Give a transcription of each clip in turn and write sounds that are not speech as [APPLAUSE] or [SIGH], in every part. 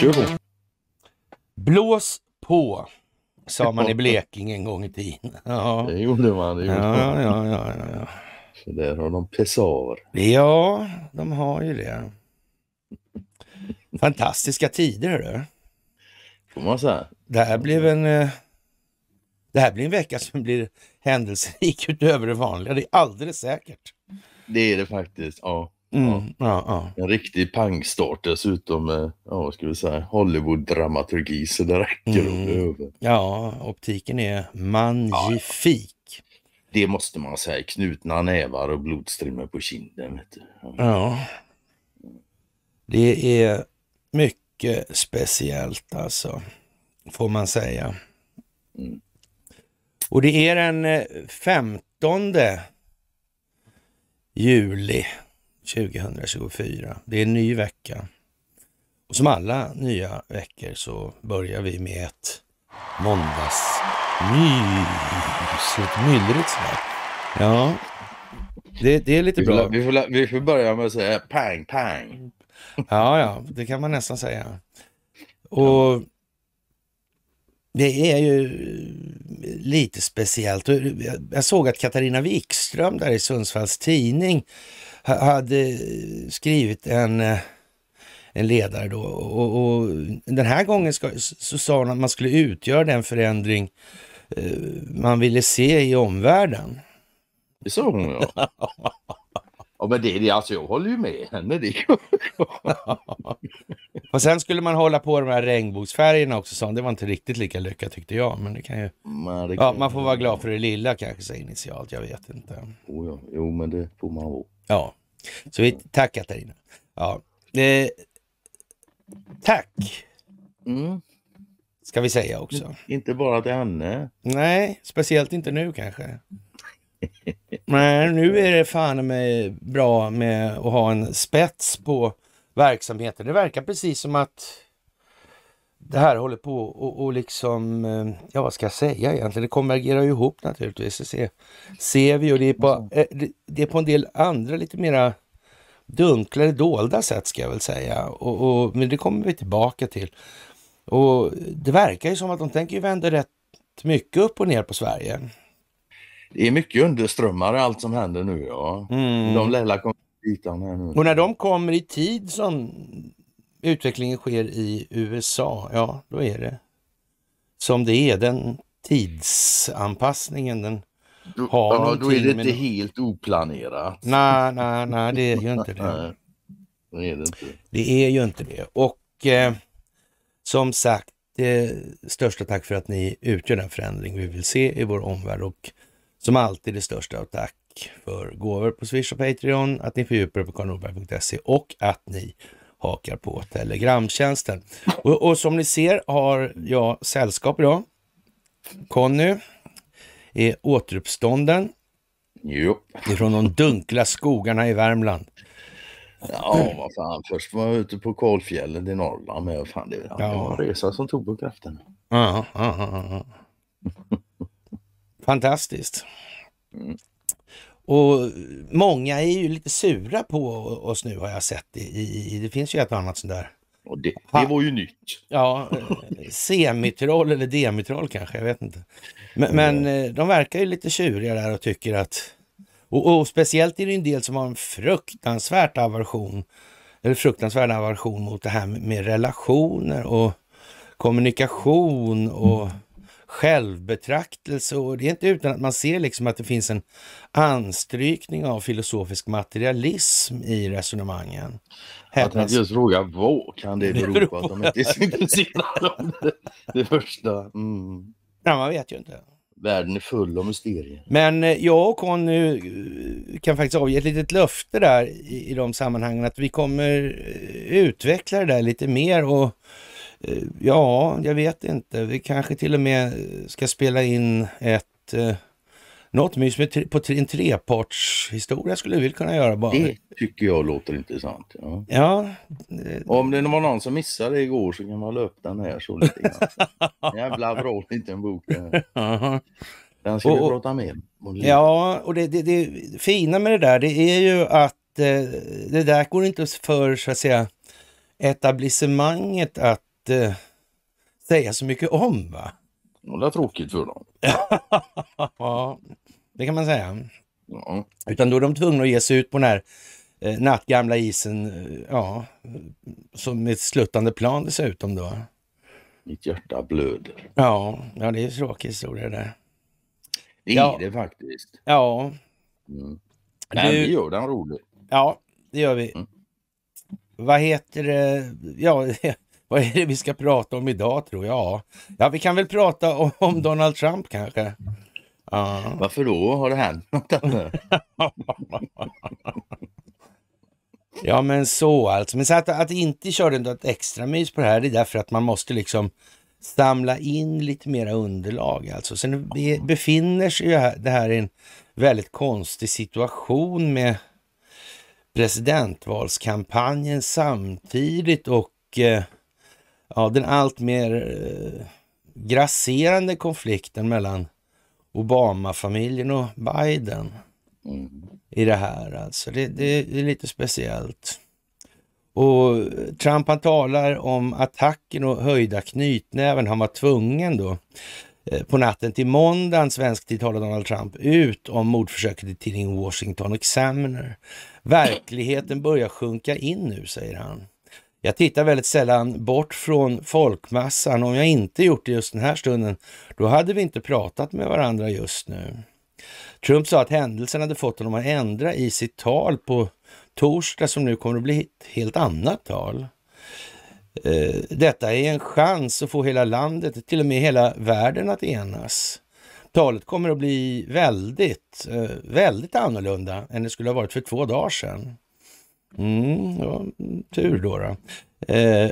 Kör på. Blås på, sa man i [LAUGHS] Blekinge en gång i tiden. [LAUGHS] Ja. Det gjorde man. Det gjorde ja, man. Ja, ja, ja, ja. Så där har de pessar. Ja, de har ju det. Fantastiska tider, hörru. Får man säga. Det här blev en... Eh, det här blir en vecka som blir händelserik [LAUGHS] utöver det vanliga. Det är alldeles säkert det är det faktiskt. Ja. Mm, ja, ja. En riktig pangstart dessutom med, ja ska vi säga, Hollywood-dramaturgi så det räcker. Mm. Ja, optiken är magnifik. Ja, det måste man säga, knutna nävar och blodstrimmor på kinden. Ja. Det är mycket speciellt alltså, får man säga. Mm. Och det är den 15 eh, juli 2024. Det är en ny vecka. Och som alla nya veckor så börjar vi med ett måndagsmys. Ett myllrigt snack. Ja, det, det, är lite vi bra. Vi får, vi får börja med att säga pang, pang. Ja, ja, det kan man nästan säga. Och det är ju eh, lite speciellt. Eh, jag såg att Katarina Wikström där i Sundsvalls Tidning hade eh, skrivit en, en ledare då och, och den här gången ska, så sa hon att man skulle utgöra den förändring man ville se i omvärlden. Det sa hon ja. [LAUGHS] [LAUGHS] Ja, men det, det, alltså, jag håller ju med henne. Det [LAUGHS] och sen skulle man hålla på de här regnbågsfärgerna också, så det var inte riktigt lika lyckat tyckte jag. Men det kan ju... Men det kan ja, man får vara glad för det lilla kanske så initialt, jag vet inte. Oh, ja. Jo, men det får man vara. Ja, så vi... tack Katarina. Ja. Eh... tack! Mm. Ska vi säga också. Inte bara till henne. Nej, speciellt inte nu kanske. Nej, nu är det fan med bra med att ha en spets på verksamheten. Det verkar precis som att det här håller på och, och liksom, eh, ja vad ska jag säga egentligen, det konvergerar ju ihop naturligtvis. Det ser, ser vi och det är, på, mm. eh, det är på en del andra lite mera dunklare, dolda sätt ska jag väl säga. Och, och, men det kommer vi tillbaka till. Och det verkar ju som att de tänker vända rätt mycket upp och ner på Sverige. Det är mycket underströmmar allt som händer nu. Ja. Mm. De lilla kommer nu. Och när de kommer i tid som utvecklingen sker i USA, ja då är det som det är. Den tidsanpassningen den då, har ja, Då är det inte helt oplanerat. Nej, nej, nej, det är ju inte det. nej, det, är det, inte. det är ju inte det. Och eh, som sagt, eh, största tack för att ni utgör den förändring vi vill se i vår omvärld och som alltid det största och tack för gåvor på Swish och Patreon, att ni fördjupar er på karlnorberg.se och att ni hakar på Telegramtjänsten. Och, och, som ni ser har jag sällskap idag. Conny är återuppstånden. Jo. Från de dunkla skogarna i Värmland. Ja, vad fan. Först var jag ute på Kolfjällen i Norrland. Men fan, det var ja. en resa som tog på kraften. Ja, ja, ja, ja. Fantastiskt. Och många är ju lite sura på oss nu har jag sett. I, i det finns ju ett och annat sånt där. Och det, det var ju nytt. Ja, eh, semitroll eller demitroll kanske, jag vet inte. Men, men eh. Eh, de verkar ju lite tjuriga där och tycker att... Och, och, speciellt är det en del som har en fruktansvärt aversion, eller fruktansvärd aversion mot det här med, med relationer och kommunikation och självbetraktelse och det är inte utan att man ser liksom att det finns en anstrykning av filosofisk materialism i resonemangen. Att man just fråga, vad kan det bero på att de inte är så [LAUGHS] intresserade av det, det första. Mm. Ja, man vet ju inte. Världen är full av mysterier. Men eh, jag och Conny eh, kan faktiskt avge ett litet löfte där i, i de sammanhangen att vi kommer eh, utveckla det där lite mer och Eh, ja, jag vet inte. Vi kanske till och med eh, ska spela in ett eh, något mys med på en trepartshistoria skulle vi kunna göra bara. Det tycker jag låter intressant. Ja. ja. Om det var någon som missade det igår så kan man löpa den här så lite grann. [LAUGHS] Jävla bra liten bok. Den ska och, vi prata mer om. Ja, och det, det, det, fina med det där det är ju att det där går inte för så att säga etablissemanget att inte säga så mycket om. va? Det var tråkigt för dem. [LAUGHS] ja, det kan man säga. Ja. Utan då är de tvungna att ge sig ut på den här eh, nattgamla isen, eh, ja, som ett sluttande plan dessutom då. Mitt hjärta blöder. Ja, ja det är en tråkig historia det. Det är ja. det faktiskt. Ja. Mm. Men du... vi gör den rolig. Ja, det gör vi. Mm. Vad heter det? Ja, [LAUGHS] Vad är det vi ska prata om idag tror jag? Ja, vi kan väl prata om, Donald Trump kanske. Uh. Varför då? Har det hänt något [LAUGHS] ja men så alltså. Men så att, att inte köra något extra mys på det här, det är därför att man måste liksom samla in lite mera underlag alltså. Sen befinner sig ju det här i en väldigt konstig situation med presidentvalskampanjen samtidigt och eh, ja, den allt mer eh, grasserande konflikten mellan Obama-familjen och Biden mm. i det här. Alltså. Det, det, det, är lite speciellt. Och Trump han talar om attacken och höjda knytnäven. Han var tvungen då eh, på natten till måndagen svensk tid talade Donald Trump ut om mordförsöket i tidningen Washington Examiner. Verkligheten börjar sjunka in nu, säger han. Jag tittar väldigt sällan bort från folkmassan. Om jag inte gjort det just den här stunden, då hade vi inte pratat med varandra just nu. Trump sa att händelsen hade fått honom att ändra i sitt tal på torsdag som nu kommer att bli ett helt annat tal. Eh, detta är en chans att få hela landet, till och med hela världen att enas. Talet kommer att bli väldigt, eh, väldigt annorlunda än det skulle ha varit för två dagar sedan. Mm, ja, tur då. då. Eh,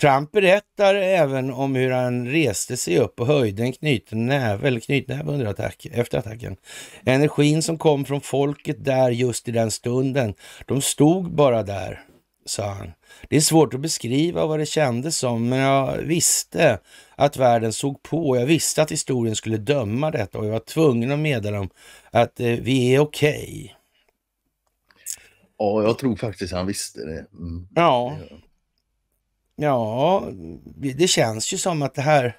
Trump berättar även om hur han reste sig upp och höjde en knuten näve, eller knytnäve under attack, efter attacken. Energin som kom från folket där just i den stunden, de stod bara där, sa han. Det är svårt att beskriva vad det kändes som, men jag visste att världen såg på. Jag visste att historien skulle döma detta och jag var tvungen att meddela dem att eh, vi är okej. Okay. Ja, jag tror faktiskt han visste det. Mm. Ja. Ja, det känns ju som att det här...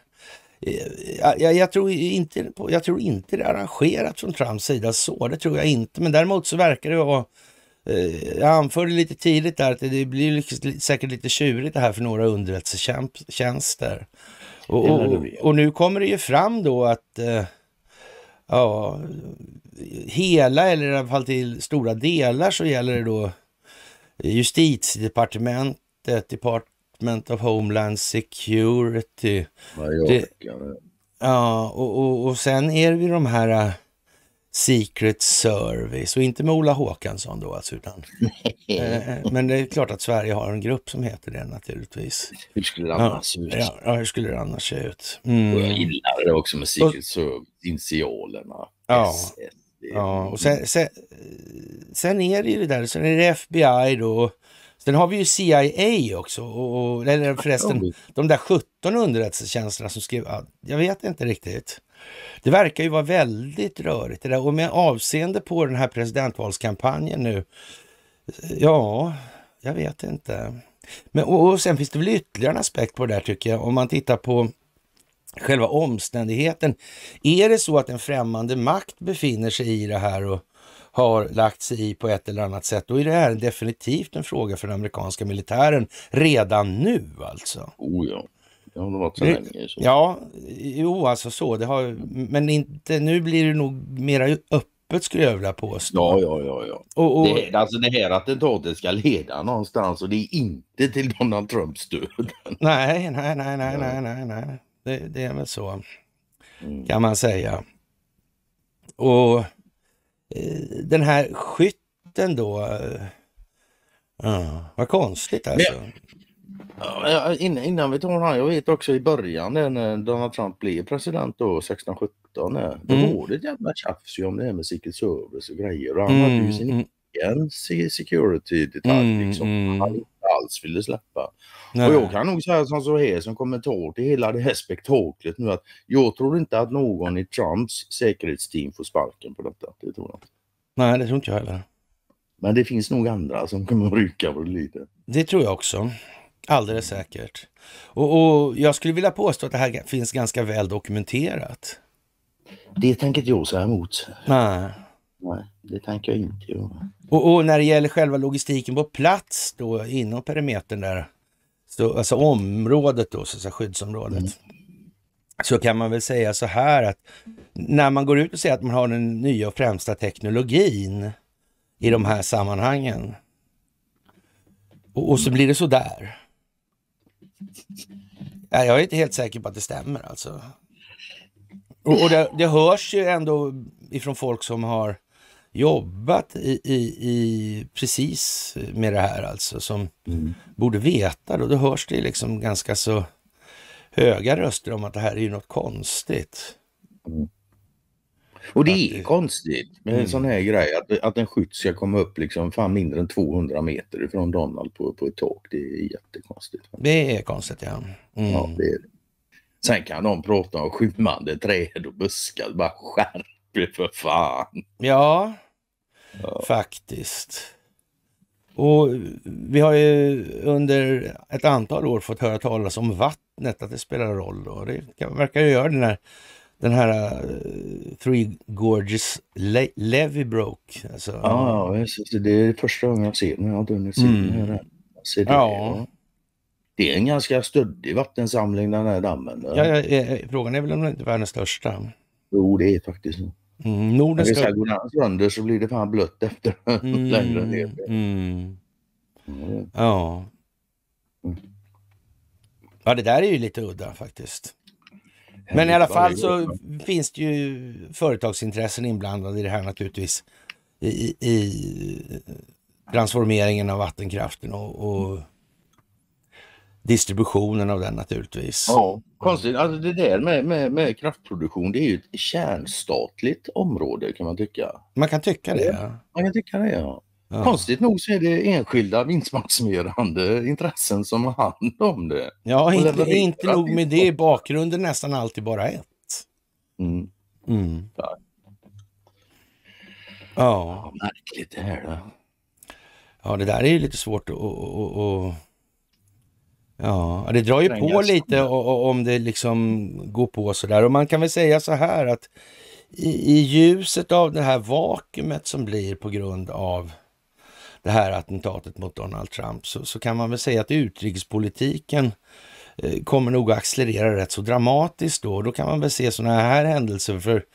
Eh, jag, jag, tror inte, jag tror inte det är arrangerat från Trumps sida så, det tror jag inte. Men däremot så verkar det vara... Eh, jag anförde lite tidigt där att det blir liksom säkert lite tjurigt det här för några underrättelsetjänster. Och, och, och nu kommer det ju fram då att... Eh, ja, hela, eller i alla fall till stora delar, så gäller det då justitiedepartementet, Department of Homeland Security. Det, ja, och, och, och sen är det ju de här uh, Secret Service och inte med Ola Håkansson då alltså. Utan, eh, eh, men det är klart att Sverige har en grupp som heter det naturligtvis. Hur skulle det annars ja, se ut? Ja, ja, hur skulle det annars se ut? Mm. Och jag mm. gillar det också med Secret Service, initialerna. Ja. SS. Ja, och sen, sen, sen, är det ju det där, sen är det FBI då. Sen har vi ju CIA också, och, eller förresten de där 17 underrättelsetjänsterna som skrev, jag vet inte riktigt. Det verkar ju vara väldigt rörigt det där och med avseende på den här presidentvalskampanjen nu, ja, jag vet inte. Men, och, och sen finns det väl ytterligare en aspekt på det där tycker jag, om man tittar på själva omständigheten. Är det så att en främmande makt befinner sig i det här och har lagt sig i på ett eller annat sätt, då är det här definitivt en fråga för den amerikanska militären redan nu alltså. Oh ja. Det har varit så länge. Ja, jo alltså så. Det har, men inte, nu blir det nog mera öppet skulle jag vilja påstå. Ja, ja, ja. ja. Och, och, det, alltså det här attentatet ska leda någonstans och det är inte till Donald Trumps död. Nej, nej, nej, nej, nej, nej. nej. Det, det är väl så, mm. kan man säga. Och eh, den här skytten då, eh, ja, vad konstigt alltså. Men, innan, vi tar här, jag vet också i början när Donald Trump blev president då 1617, eh, då mm. var det ett jävla tjafs om det här med secret service och grejer. Och han mm. hade ju sin mm. egen security-detalj. Mm, liksom. Mm alls ville släppa. Nej. Och jag kan nog säga som så här som kommentar till hela det här spektaklet nu att jag tror inte att någon i Trumps säkerhetsteam får sparken på detta. Det tror jag Nej, det tror inte jag heller. Men det finns nog andra som kommer att rycka på det lite. Det tror jag också. Alldeles säkert. Och, och, jag skulle vilja påstå att det här finns ganska väl dokumenterat. Det tänker inte jag säga emot. Nej. Nej, det tänker jag inte göra. Och, och, när det gäller själva logistiken på plats då inom perimetern där, så, alltså området då, så, så skyddsområdet. Mm. Så kan man väl säga så här att när man går ut och säger att man har den nya och främsta teknologin i de här sammanhangen. Och, och så blir det så där. jag är inte helt säker på att det stämmer alltså. Och, och det, det hörs ju ändå ifrån folk som har jobbat i, i, i precis med det här alltså, som mm. borde veta då. Då hörs det liksom ganska så höga röster om att det här är ju något konstigt. Mm. Och det att är konstigt med en mm. sån här grej att, att en skytt ska komma upp liksom fan mindre än 200 meter ifrån Donald på, på ett tak. Det är jättekonstigt. Det är konstigt ja. Mm. ja det är det. Sen kan de prata om skymmande träd och buskar. Bara skärp för fan. Ja, ja, faktiskt. Och vi har ju under ett antal år fått höra talas om vattnet, att det spelar roll. Och det verkar ju göra det när den här uh, Three Gorges Le Levy Alltså, ja, ja, det är första gången jag ser den. Jag har inte hunnit se den. Mm. Det, är en ganska stöddig vattensamling den här dammen. Ja, ja, eh, eh, frågan är väl om den inte är världens största. Jo, det är faktiskt så. Mm, Norden ska... Ska gå sönder så blir det fan blött efter mm, längre ner. Mm. Mm. Ja. Ja, det där är ju lite udda faktiskt. Men i alla fall så finns det ju företagsintressen inblandade i det här naturligtvis. I, i transformeringen av vattenkraften och, och distributionen av den naturligtvis. Ja, konstigt. Alltså det där med, med, med kraftproduktion det är ju ett kärnstatligt område kan man tycka. Man kan tycka det. Ja. Man kan tycka det ja. ja. Konstigt nog så är det enskilda vinstmaximerande intressen som har hand om det. Ja, inte, inte nog med det. I bakgrunden nästan alltid bara ett. Mm. Mm. Ja. ja. Märkligt det här då. Ja, det där är ju lite svårt att Ja, det drar ju på lite och, och, om det liksom går på sådär. Och man kan väl säga så här att i, i ljuset av det här vakuumet som blir på grund av det här attentatet mot Donald Trump så, så kan man väl säga att utrikespolitiken eh, kommer nog att accelerera rätt så dramatiskt då. Då kan man väl se sådana här händelser för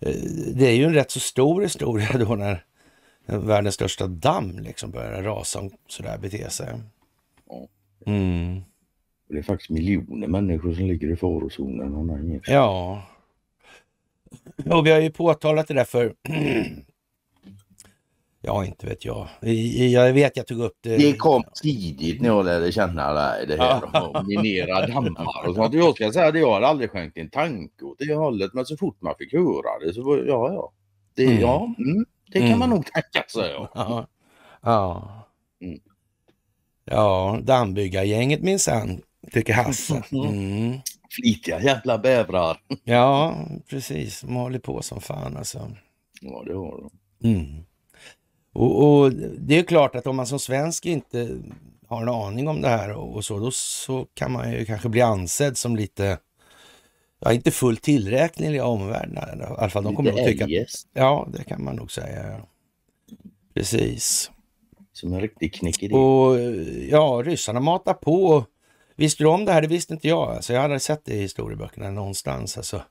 eh, det är ju en rätt så stor historia då när eh, världens största damm liksom börjar rasa och sådär bete sig. Mm. Det är faktiskt miljoner människor som ligger i farozonen av Ja. Och vi har ju påtalat det där för Ja, inte vet jag. Jag vet jag tog upp det. Det kom tidigt när jag lärde känna dig, det här om minera dammar och sånt. Jag ska säga det, jag har aldrig skänkt en tanke åt det hållet, men så fort man fick höra det så var ja, ja. Det, mm. ja mm, det kan mm. man nog tacka, sa jag. Ja. ja. Mm. Ja, dammbyggargänget minsann, tycker Hasse. [LAUGHS] Mm. mm. Flitiga jävla bävrar. [LAUGHS] Ja, precis. De håller på som fan alltså. Ja, det har de. Mm. Och, och, det är klart att om man som svensk inte har en aning om det här och, och så, då så kan man ju kanske bli ansedd som lite, ja inte fullt tillräknelig i omvärlden. I alla fall de kommer nog tycka... Ja, det kan man nog säga. Precis. Som en riktig knickeri. Och ja, ryssarna matar på. Visste du om det här? Det visste inte jag. Alltså, jag hade sett det i historieböckerna någonstans. Alltså.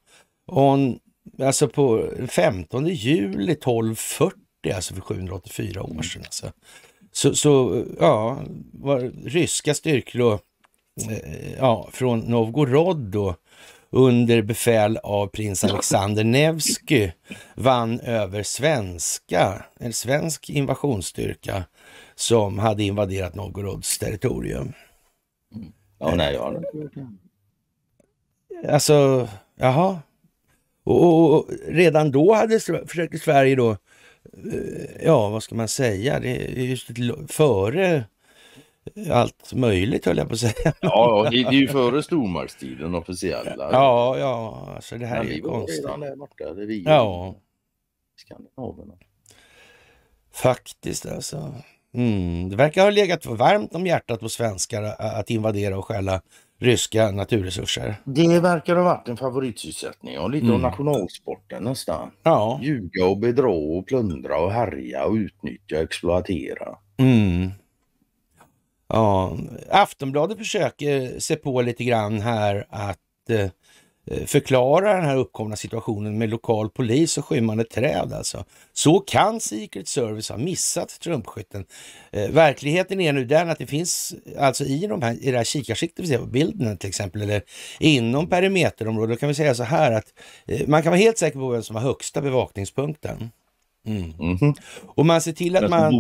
On, alltså på 15 juli 1240, alltså för 784 år sedan. Mm. Alltså. Så, så ja, var ryska styrkor då, eh, ja, från Novgorod då, under befäl av prins Alexander Nevsky vann över svenska, en svensk invasionsstyrka som hade invaderat Novgorods territorium. Ja, nej, jag Alltså, jaha. Och, och, och, redan då hade, försökte Sverige då, eh, ja vad ska man säga, det är just före allt möjligt höll jag på att säga. Ja, det är ju före stormaktstiden officiella. Ja, ja, alltså det här Men är ju konstigt. borta, det är vi. Ja. Skandinaverna. Faktiskt alltså. Mm, det verkar ha legat varmt om hjärtat på svenskar att invadera och stjäla ryska naturresurser. Det verkar ha varit en favoritsysselsättning och lite mm. av nationalsporten nästan. Ja. Ljuga och bedra och plundra och härja och utnyttja och exploatera. Mm. Ja, Aftonbladet försöker se på lite grann här att eh, Eh, förklara den här uppkomna situationen med lokal polis och skymmande träd alltså. Så kan Secret Service ha missat Trumpskytten. Eh, verkligheten är nu den att det finns alltså i, de här, i det här kikarsiktet vi ser på bilden till exempel, eller inom perimeterområdet, kan vi säga så här att eh, man kan vara helt säker på vem som har högsta bevakningspunkten. Mm. Mm. Och man ser till att man,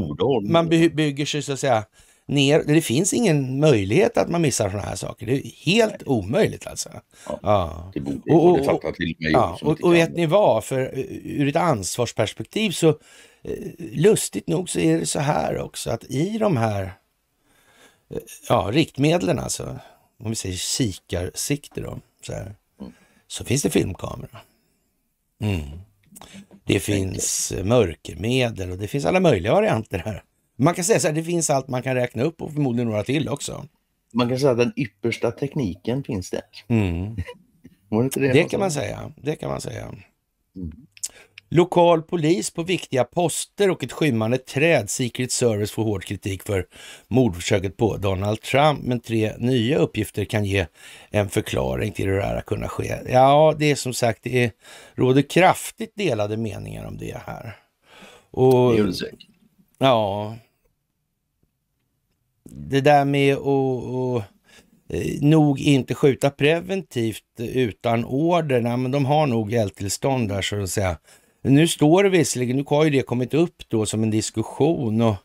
man bygger sig så att säga ner. Det finns ingen möjlighet att man missar sådana här saker. Det är helt omöjligt alltså. Ja, ja. Det borde, och, och, och, ja, och, och vet ni vad, för eh, ur ett ansvarsperspektiv så eh, lustigt nog så är det så här också att i de här eh, ja, riktmedlen alltså, om vi säger kikarsikte då, så, här, mm. så finns det filmkamera. Mm. Det finns mörkermedel och det finns alla möjliga varianter här. Man kan säga så här, det finns allt man kan räkna upp och förmodligen några till också. Man kan säga att den yppersta tekniken finns där. Mm. [LAUGHS] det, det, kan man säga. Det kan man säga. Mm. Lokal polis på viktiga poster och ett skymmande träd. Secret Service får hård kritik för mordförsöket på Donald Trump. Men tre nya uppgifter kan ge en förklaring till hur det här har kunnat ske. Ja, det är som sagt, det är, råder kraftigt delade meningar om det här. Och det Ja. Det där med att eh, nog inte skjuta preventivt utan order. Nej, men de har nog eldtillstånd där så att säga. Nu står det visserligen, nu har ju det kommit upp då som en diskussion och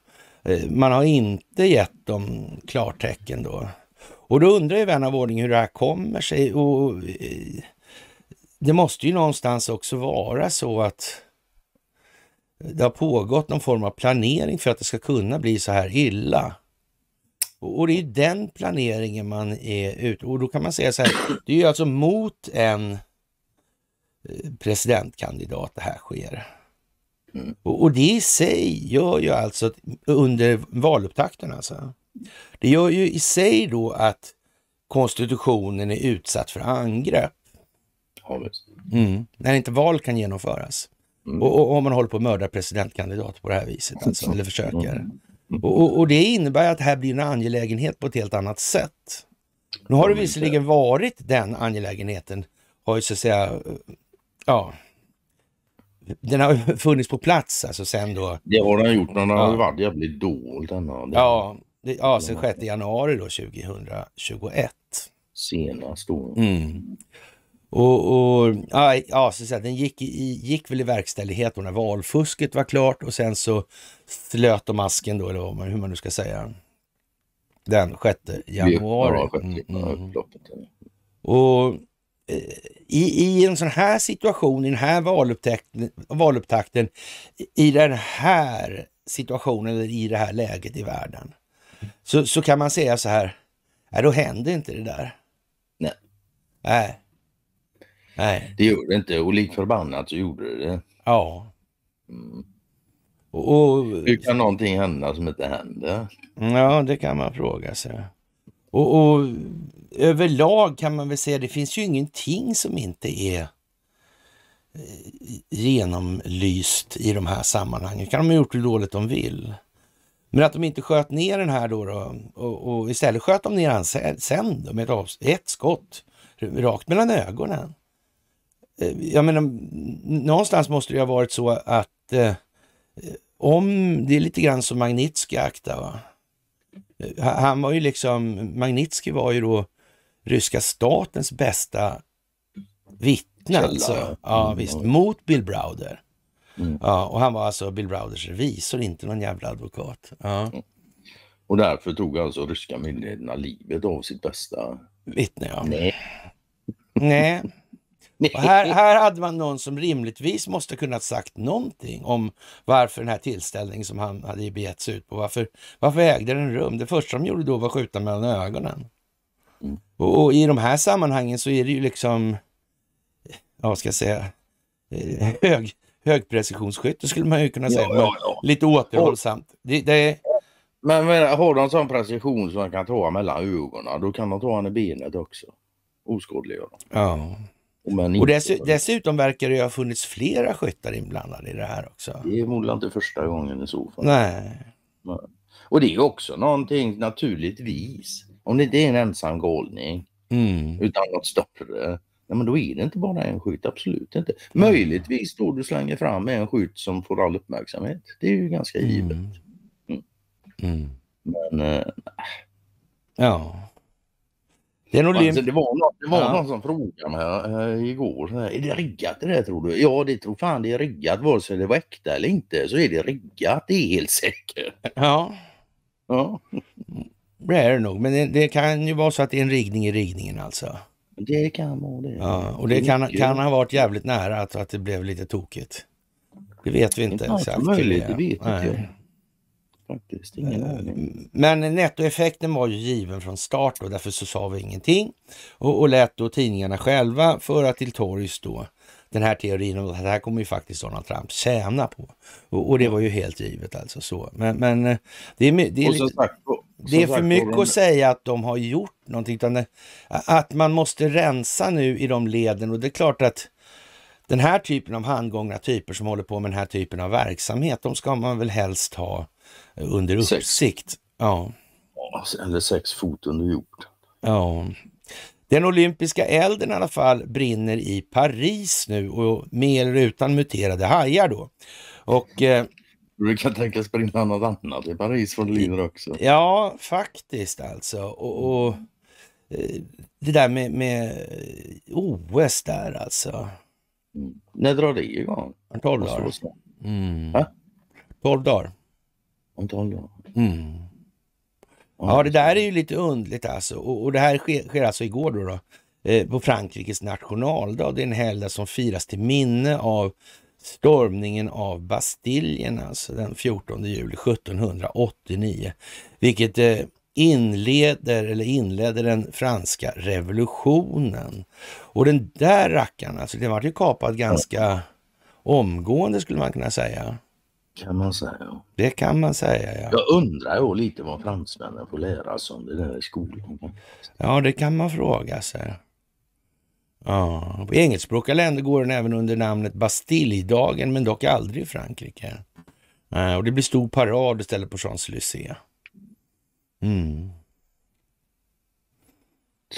eh, man har inte gett dem klartecken då. Och då undrar ju vän av ordning hur det här kommer sig och eh, det måste ju någonstans också vara så att det har pågått någon form av planering för att det ska kunna bli så här illa. Och det är den planeringen man är ute Och då kan man säga så här, det är ju alltså mot en eh, presidentkandidat det här sker. Och, det i sig gör ju alltså, under valupptakten alltså, det gör ju i sig då att konstitutionen är utsatt för angrepp. Mm. När inte val kan genomföras. Mm. Och, och, om man håller på att mörda presidentkandidat på det här viset, alltså, eller försöker. Mm. Och, och, det innebär att det här blir en angelägenhet på ett helt annat sätt. Nu har det visserligen varit den angelägenheten, har ju så att säga, ja, den har [LAUGHS] funnits på plats alltså sen då. Det har den gjort, men den har ja. varit jävligt dold den har. Ja, det, ja, sen 6 januari då 2021. Senast då. Mm. Och, och ja, så att den gick, i, gick väl i verkställighet när valfusket var klart och sen så slöt de masken då, eller man, hur man nu ska säga. Den 6 januari. Mm. mm. Och eh, i, i en sån här situation, i den här valupptakten, i den här situationen eller i det här läget i världen, så, så kan man säga så här, nej äh, då händer inte det där. Nej. Nej, Nej. Det gör det inte och lik förbannat så gjorde det det. Ja. Mm. Och, Hur kan någonting hända som inte händer? Ja, det kan man fråga sig. Och, och, överlag kan man väl säga, det finns ju ingenting som inte är eh, genomlyst i de här sammanhangen. kan de ha gjort hur dåligt de vill. Men att de inte sköt ner den här då, då och, och, istället sköt de ner han sen, sen då, med ett, ett skott rakt mellan ögonen. Eh, jag menar, någonstans måste det ju ha varit så att eh, om, det är lite grann som Magnitsky akta va? Eh, han var ju liksom, Magnitsky var ju då ryska statens bästa vittne Källa. alltså. Ja, mm, visst, mot Bill Browder. Mm. Ja, och han var alltså Bill Browders revisor, inte någon jävla advokat. Ja. Och därför tog alltså ryska myndigheterna livet av sitt bästa vittne. Ja. Nej. Nej, här, här hade man någon som rimligtvis måste kunnat sagt någonting om varför den här tillställningen som han hade begett sig ut på, varför, varför ägde den rum? Det första de gjorde då var att skjuta mellan ögonen. Mm. Och, och, i de här sammanhangen så är det ju liksom, ja vad ska jag säga, eh, hög, högprecisionsskytte skulle man ju kunna säga, ja, ja, ja. lite återhållsamt. Det, det är... men, men har de sån precision som så man kan ta mellan ögonen, då kan de ta honom i benet också. Oskådliggöra Ja. Och dess, dessutom verkar det ha funnits flera skyttar inblandade i det här också. Det är inte första gången i så fall. Nej. Och det är också någonting naturligtvis, om det inte är en ensam galning mm. utan något större, Ja men då är det inte bara en skytt, absolut inte. Möjligtvis då du slänger fram en skytt som får all uppmärksamhet. Det är ju ganska givet. Mm. Mm. mm. Men... Äh. Ja. Det, är nog alltså, det var, någon, det var ja. någon som frågade mig eh, igår. Så här, är det riggat det där tror du? Ja det tror fan det är riggat vare sig det var äkta eller inte så är det riggat. Det är helt säkert. Ja. Ja. Det är det nog. Men det, det, kan ju vara så att det är en riggning i riggningen alltså. Det kan vara det. Ja, och det kan, kan ha varit jävligt nära att, att det blev lite tokigt. Det vet vi inte. Det är möjligt, det vet inte jag faktiskt. Ingen eh, Men nettoeffekten var ju given från start och därför så sa vi ingenting och, och lät då tidningarna själva föra till torgs då den här teorin om att det här kommer ju faktiskt Donald Trump tjäna på. Och, och det var ju helt givet alltså så. Men, men eh, det är, det är, lite, sagt, det är för mycket att säga att de har gjort någonting. Utan eh, att man måste rensa nu i de leden och det är klart att den här typen av handgångna typer som håller på med den här typen av verksamhet, de ska man väl helst ha under uppsikt. Sex. Ja. Alltså, eller sex fot under jord. Ja. Den olympiska elden i alla fall brinner i Paris nu och med eller utan muterade hajar då. Och eh, det kan tänkas brinna något annat i Paris från Liner också. Ja, faktiskt alltså. Och, och eh, det där med, med, eh, OS där alltså. Mm. När drar det igång? 12 dagar. Mm. 12 dagar om Mm. Ja, det där är ju lite undligt alltså. Och, och det här sker, sker, alltså igår då, då eh, på Frankrikes nationaldag. Det är en helgdag som firas till minne av stormningen av Bastiljen, alltså den 14 juli 1789, vilket eh, inleder eller inledde den franska revolutionen. Och den där rackaren, alltså den var ju kapad ganska omgående skulle man kunna säga kan man säga. Det kan man säga, ja. Jag undrar ju lite vad fransmännen får lära sig om det där i skolan. Ja, det kan man fråga sig. Ja, på engelskspråkiga länder går den även under namnet Bastilledagen, men dock aldrig i Frankrike. Och det blir stor parad istället på Champs-Élysées. Mm.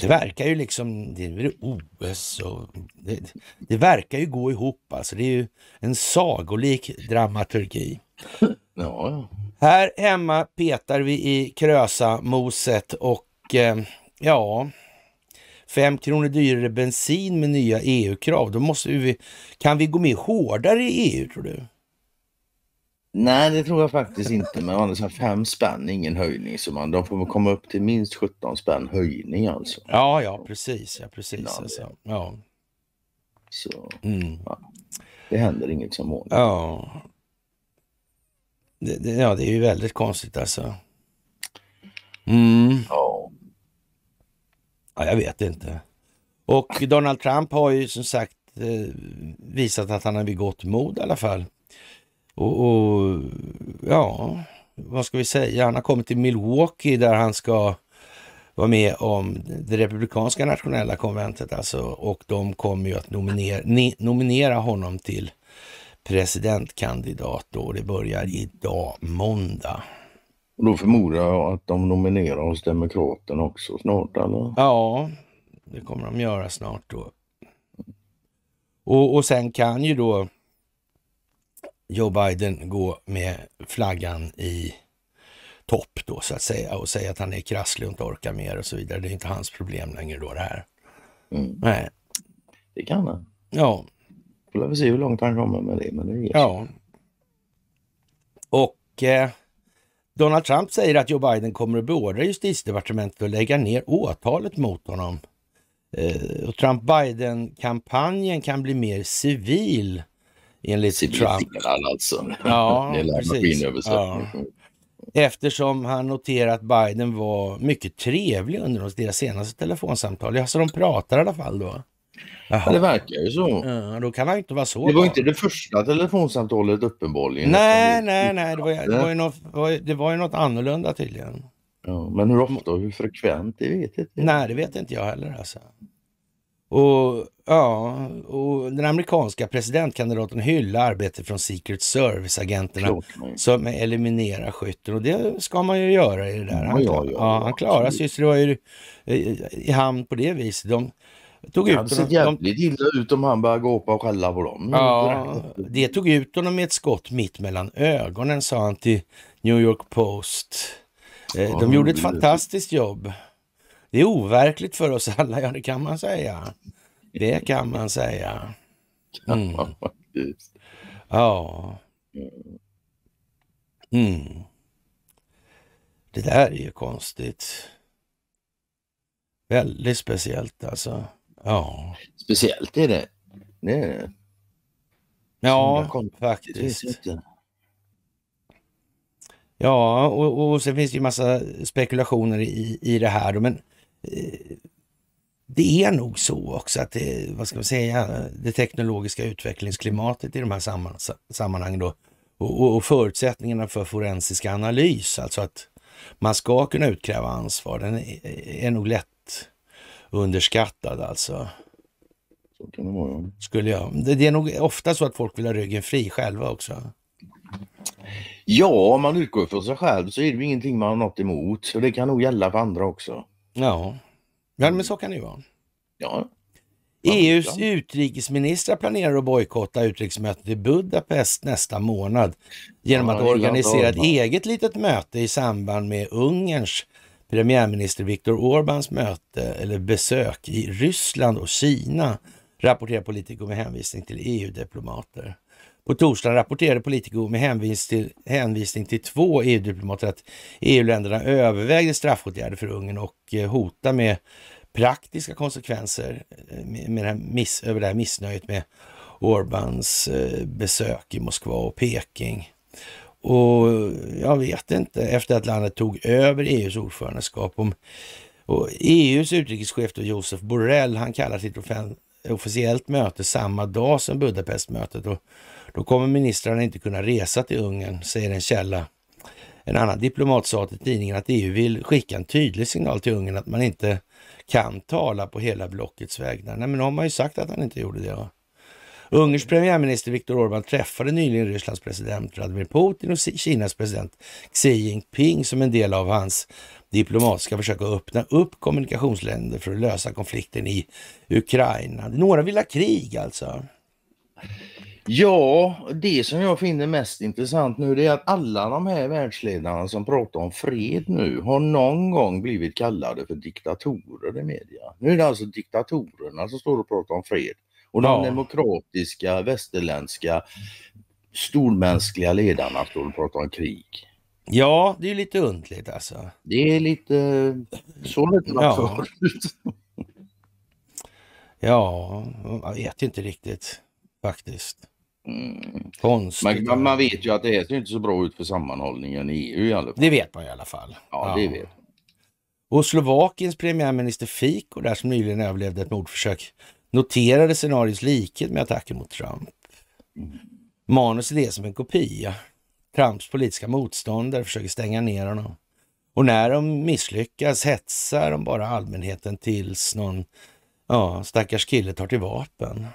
Det verkar ju liksom, det är OS och det, det verkar ju gå ihop alltså. Det är ju en sagolik dramaturgi. [LAUGHS] Ja. Här hemma petar vi i Krösa-moset och eh, ja, fem kronor dyrare bensin med nya EU-krav. Då måste vi, kan vi gå med hårdare i EU tror du? Nej, det tror jag faktiskt inte. Men alltså, fem spänn, ingen höjning. Så man, de får komma upp till minst 17 spänn höjning alltså. Ja, ja, precis. Ja, precis alltså. ja. Så mm. ja, det händer inget som vanligt. Ja. Det, det, ja, det är ju väldigt konstigt alltså. Mm. Ja. ja. Jag vet inte. Och Donald Trump har ju som sagt eh, visat att han har begått mod i alla fall. Och, och, ja, vad ska vi säga? Han har kommit till Milwaukee där han ska vara med om det republikanska nationella konventet alltså och de kommer ju att nominera, ne, nominera honom till presidentkandidat då och det börjar idag måndag. Och då förmodar jag att de nominerar oss Demokraterna också snart eller? Ja, det kommer de göra snart då. Och, och sen kan ju då Joe Biden gå med flaggan i topp då så att säga och säga att han är krasslig och inte orkar mer och så vidare. Det är inte hans problem längre då det här. Mm. Nej. Det kan han. Ja. Vi får se hur långt han kommer med det. Men det ja. Och eh, Donald Trump säger att Joe Biden kommer att beordra justitiedepartementet att lägga ner åtalet mot honom. Eh, och Trump-Biden-kampanjen kan bli mer civil enligt sitt Trump. Alltså. Ja, [LAUGHS] precis. Ja. Eftersom han noterat att Biden var mycket trevlig under deras senaste telefonsamtal. Ja, så de pratar i alla fall då? Jaha. det verkar ju så. Ja, då kan han inte vara så. Det var bra. inte det första telefonsamtalet uppenbarligen. Nej, nej, nej. Det var, det, var ju något, det var ju något annorlunda tydligen. Ja, men hur ofta och hur frekvent, det vet inte jag. Nej, det vet inte jag heller alltså. Och, ja, och den amerikanska presidentkandidaten hyllar arbetet från Secret Service-agenterna som eliminerar skytten. Och det ska man ju göra i det där. Han, ja, ja, ja, han klarar sig, så det var ju eh, i hamn på det viset. De, tog ut honom. Han jävligt de... illa ut om han började gåpa och skälla på dem. Ja, det tog ut honom med ett skott mitt mellan ögonen sa han till New York Post. Eh, de gjorde ett fantastiskt jobb. Det är overkligt för oss alla, ja det kan man säga. Det kan man säga. Mm. Ja. Mm. mm. Det där är ju konstigt. Väldigt speciellt alltså. Ja. Speciellt är det. det, är det. Ja, faktiskt. Ja, och, och sen finns det ju massa spekulationer i, i det här. Men det är nog så också att det, vad ska man säga, det teknologiska utvecklingsklimatet i de här samman, sammanhangen då, och, och, förutsättningarna för forensisk analys, alltså att man ska kunna utkräva ansvar, den är, är nog lätt underskattad alltså. Så kan det vara. Skulle jag. Det, det är nog ofta så att folk vill ha ryggen fri själva också. Ja, om man utgår från sig själv så är det ingenting man har något emot. Så det kan nog gälla för andra också. Ja, ja men mm. så kan det ju vara. Ja. EUs ja. utrikesministrar planerar att bojkotta utrikesmötet i Budapest nästa månad genom ja, att organisera ett eget litet möte i samband med Ungerns premiärminister Viktor Orbans möte eller besök i Ryssland och Kina, rapporterar politiker med hänvisning till EU-diplomater. På torsdagen rapporterade politiker med hänvis till, hänvisning till, två EU-diplomater att EU-länderna övervägde straffåtgärder för Ungern och eh, hotar med praktiska konsekvenser eh, med det här miss, över det här missnöjet med Orbans eh, besök i Moskva och Peking. Och jag vet inte, efter att landet tog över EUs ordförandeskap, om och EUs utrikeschef Josef Borrell, han kallar sitt officiellt möte samma dag som Budapestmötet då kommer ministrarna inte kunna resa till Ungern, säger en källa. En annan diplomat sa till tidningen att EU vill skicka en tydlig signal till Ungern att man inte kan tala på hela blockets vägnar. Nej, men har man ju sagt att han inte gjorde det. Va? Ungerns premiärminister Viktor Orbán träffade nyligen Rysslands president Vladimir Putin och Kinas president Xi Jinping som en del av hans diplomatiska försök att öppna upp kommunikationsländer för att lösa konflikten i Ukraina. Några vill ha krig alltså. Ja, det som jag finner mest intressant nu det är att alla de här världsledarna som pratar om fred nu har någon gång blivit kallade för diktatorer i media. Nu är det alltså diktatorerna som står och pratar om fred. Och de ja. demokratiska, västerländska, stormänskliga ledarna står och pratar om krig. Ja, det är lite undligt alltså. Det är lite... Så lite ja. förut. ja, jag vet inte riktigt faktiskt. Mm. Konstigt. Man, man, vet ju att det ser inte så bra ut för sammanhållningen i EU i alla fall. Det vet man i alla fall. Ja, ja. det vet Och Slovakiens premiärminister Fico där som nyligen överlevde ett mordförsök noterade scenariets likhet med attacken mot Trump. Mm. Manus är som en kopia. Trumps politiska motståndare försöker stänga ner honom. Och när de misslyckas hetsar de bara allmänheten tills någon ja, stackars kille tar till vapen.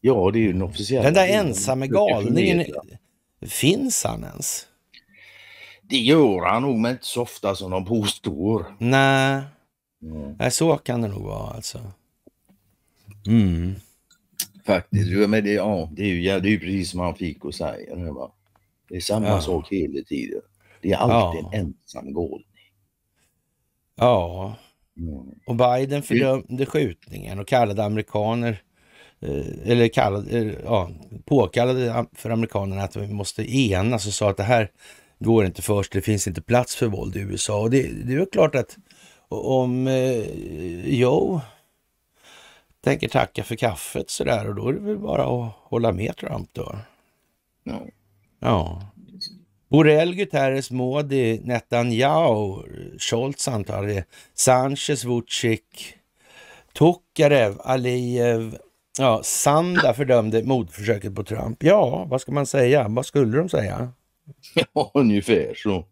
Ja, det är ju den officiella. Den där ensamme galningen, finns han ens? Det gör han nog, men inte så ofta som de påstår. Nej, mm. så kan det nog vara alltså. Mm. Faktiskt, men det, ja, det, är ju, det är ju precis som han fick och säger. Va? Det är samma ja. sak hela tiden. Det är alltid ja. en ensam galning. Ja. Mm. Och Biden fördömde skjutningen och kallade amerikaner Eh, eller kallade, eh, ja, påkallade för amerikanerna att vi måste enas och sa att det här går inte först. det finns inte plats för våld i USA. Och det, det är klart att om eh, Joe tänker tacka för kaffet så där och då är det väl bara att hålla med Trump då. No. Ja. Borrell, Guterres, Modi, Netanyahu, Scholz antar jag, Sanchez, Vucic, Tokarev, Aliyev Ja, Sanda fördömde mordförsöket på Trump. Ja, vad ska man säga? Vad skulle de säga? [LAUGHS] Ja, ungefär så.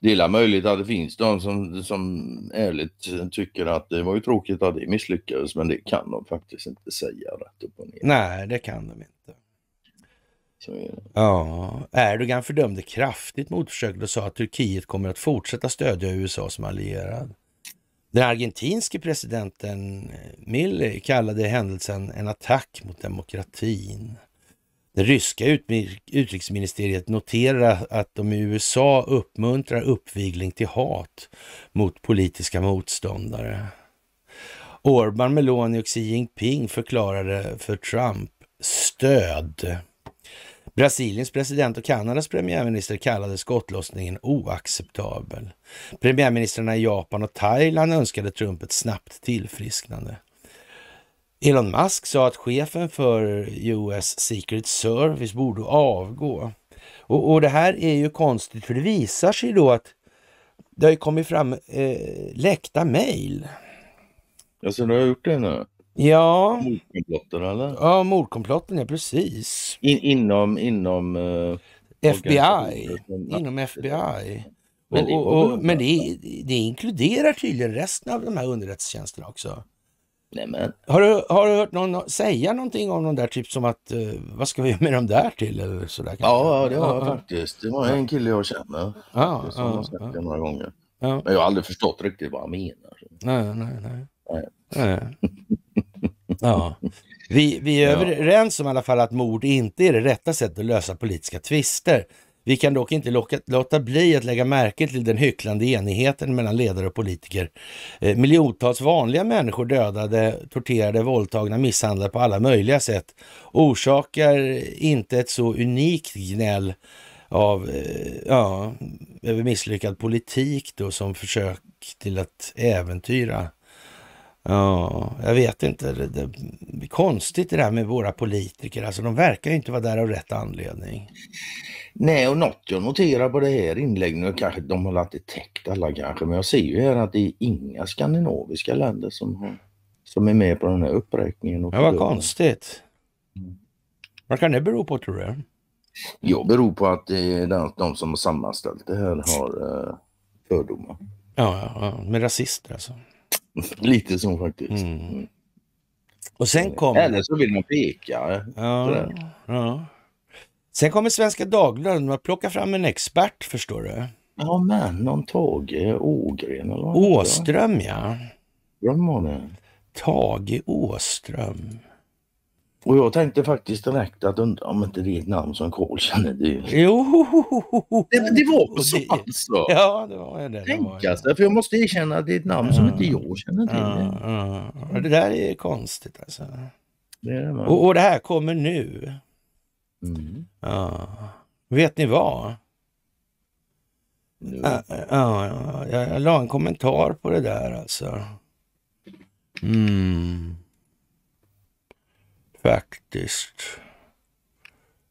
Det är möjligt att det finns de som, som ärligt tycker att det var ju tråkigt att det misslyckades men det kan de faktiskt inte säga rätt upp och ner. Nej, det kan de inte. Så är det. Ja, Erdogan fördömde kraftigt motförsöket och sa att Turkiet kommer att fortsätta stödja USA som allierad. Den argentinske presidenten eh, Milley kallade händelsen en attack mot demokratin. Det ryska utrikesministeriet noterar att de i USA uppmuntrar uppvigling till hat mot politiska motståndare. Orban, Meloni och Xi Jinping förklarade för Trump stöd Brasiliens president och Kanadas premiärminister kallade skottlossningen oacceptabel. Premiärministrarna i Japan och Thailand önskade Trump ett snabbt tillfrisknande. Elon Musk sa att chefen för US Secret Service borde avgå. Och, och det här är ju konstigt, för det visar sig då att det har ju kommit fram eh, läckta mejl. Alltså, du har gjort det nu? Ja. Mordkomplotten eller? Ja, mordkomplotten, ja precis. In, inom, inom... Uh, eh, FBI. Inom FBI. Men, och, och, och, men det, det, inkluderar tydligen resten av de här underrättelsetjänsterna också. Nämen. Har, du, har du hört någon säga någonting om de där, typ som att uh, vad ska vi göra med dem där till? Eller sådär, ja, ja, det har jag faktiskt. Det var en kille jag känner ah, som ah, har sagt det några gånger. Men jag har aldrig förstått riktigt vad han menar. Nej, nej, nej. nej. nej. Ja. Vi, vi är ja. överens om i alla fall att mord inte är det rätta sättet att lösa politiska tvister. Vi kan dock inte locka, låta bli att lägga märke till den hycklande enigheten mellan ledare och politiker. Eh, miljontals vanliga människor dödade, torterade, våldtagna, misshandlade på alla möjliga sätt orsakar inte ett så unikt gnäll av, eh, ja, misslyckad politik då som försök till att äventyra Ja, jag vet inte. Det, det, det, är konstigt det där med våra politiker. Alltså de verkar inte vara där av rätt anledning. Nej, och något jag noterar på det här inlägget, och kanske de har inte täckt alla kanske, men jag ser ju här att det är inga skandinaviska länder som, som är med på den här uppräkningen. Och ja, vad konstigt. Vad kan det bero på tror du? Jag beror på att de, de som har sammanställt det här har eh, fördomar. Ja, ja, ja. med rasister alltså. [LAUGHS] Lite så faktiskt. Mm. mm. Och sen eh, kommer... Eller så vill man peka. Ja, ja. Sen kommer Svenska Dagbladet. De har plockat fram en expert förstår du. Ja men, någon Tage Ågren eller vad Åström ja. Vem var det? Tage Åström. Och jag tänkte faktiskt direkt att undra om inte det är ett namn som Karl känner till. Jo! Det, det var så alltså? Ja, det var det. Tänka sig, alltså, för jag måste erkänna att det är ett namn ja. som inte jag känner till. Ja, ja. Det där är konstigt alltså. Det är det, och, och, det här kommer nu. Mm. Ja. Vet ni vad? Ja, ja, jag la en kommentar på det där alltså. Mm faktiskt.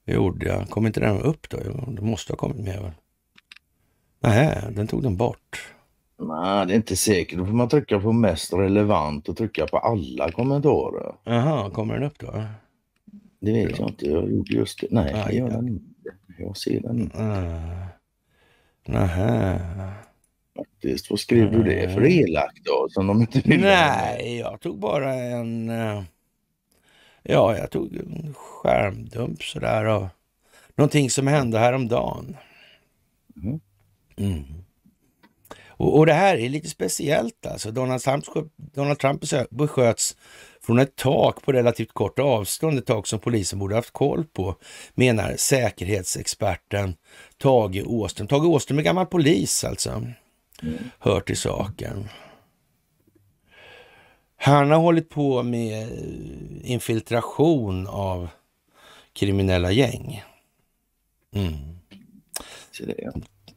gjorde jag. Kom inte den upp då? Det måste ha kommit med väl? Nej, den tog den bort. Nej, det är inte säkert. Då får man trycka på mest relevant och trycka på alla kommentarer. Jaha, kommer den upp då? Det vet ja. jag inte. Jag gjorde just det. Nej, Aj, ah, det gör ja. den inte. Jag ser den inte. Ah. Nähä. Faktiskt. Vad skrev du det för elakt då? Som de inte vill Nej, jag tog bara en... Uh Ja, jag tog en skärmdump sådär av någonting som hände häromdagen. Mm. mm. Och, och, det här är lite speciellt alltså. Donald Trump, Donald Trump besköts från ett tak på relativt kort avstånd, ett tak som polisen borde haft koll på, menar säkerhetsexperten Tage Åström. Tage Åström är gammal polis alltså. Mm. Hör till saken. Han har hållit på med eh, infiltration av kriminella gäng. Mm.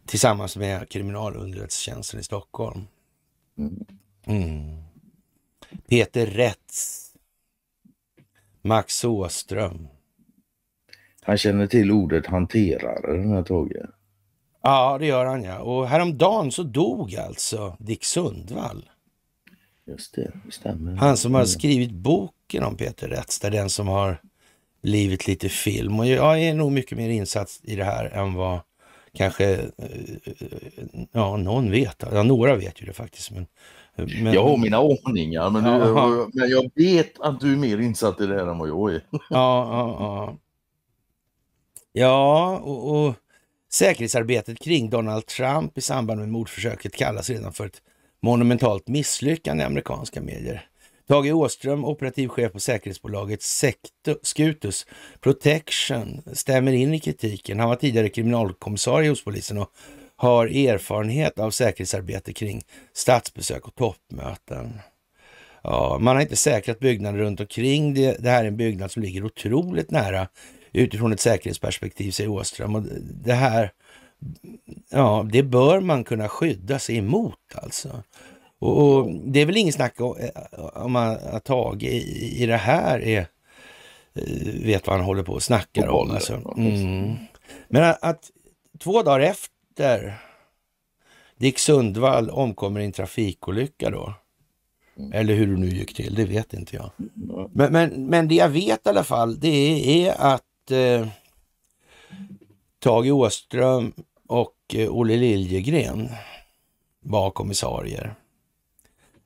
Tillsammans med kriminalunderrättelsetjänsten i Stockholm. Mm. mm. Peter Rätts. Max Åström. Han känner till ordet hanterare den här Tage. Ja det gör han ja. Och häromdagen så dog alltså Dick Sundvall. Just det, det stämmer. Han som har mm. skrivit boken om Peter Rättstad, den som har livet lite film. Och jag är nog mycket mer insatt i det här än vad kanske eh, ja, någon vet. Ja, några vet ju det faktiskt. Men, men... Jag har mina aningar, men, men jag vet att du är mer insatt i det här än vad jag är. [LAUGHS] Ja, ja, ja. ja och, och säkerhetsarbetet kring Donald Trump i samband med mordförsöket kallas redan för ett monumentalt misslyckande i amerikanska medier. Tage Åström, operativ chef på säkerhetsbolaget Skutus Protection, stämmer in i kritiken. Han var tidigare kriminalkommissarie hos polisen och har erfarenhet av säkerhetsarbete kring statsbesök och toppmöten. Ja, man har inte säkrat byggnader runt omkring. Det, det här är en byggnad som ligger otroligt nära utifrån ett säkerhetsperspektiv, säger Åström. Och det här ja, det bör man kunna skydda sig emot alltså. Och, och det är väl ingen snack om eh, att Tage i, i det här är, eh, vet vad han håller på och snackar om. Alltså. Mm. Men att, att, två dagar efter Dick Sundvall omkommer i en trafikolycka då. Mm. Eller hur det nu gick till, det vet inte jag. Men, men, men det jag vet i alla fall, det är att eh, Tage Åström och eh, Olle Liljegren var kommissarier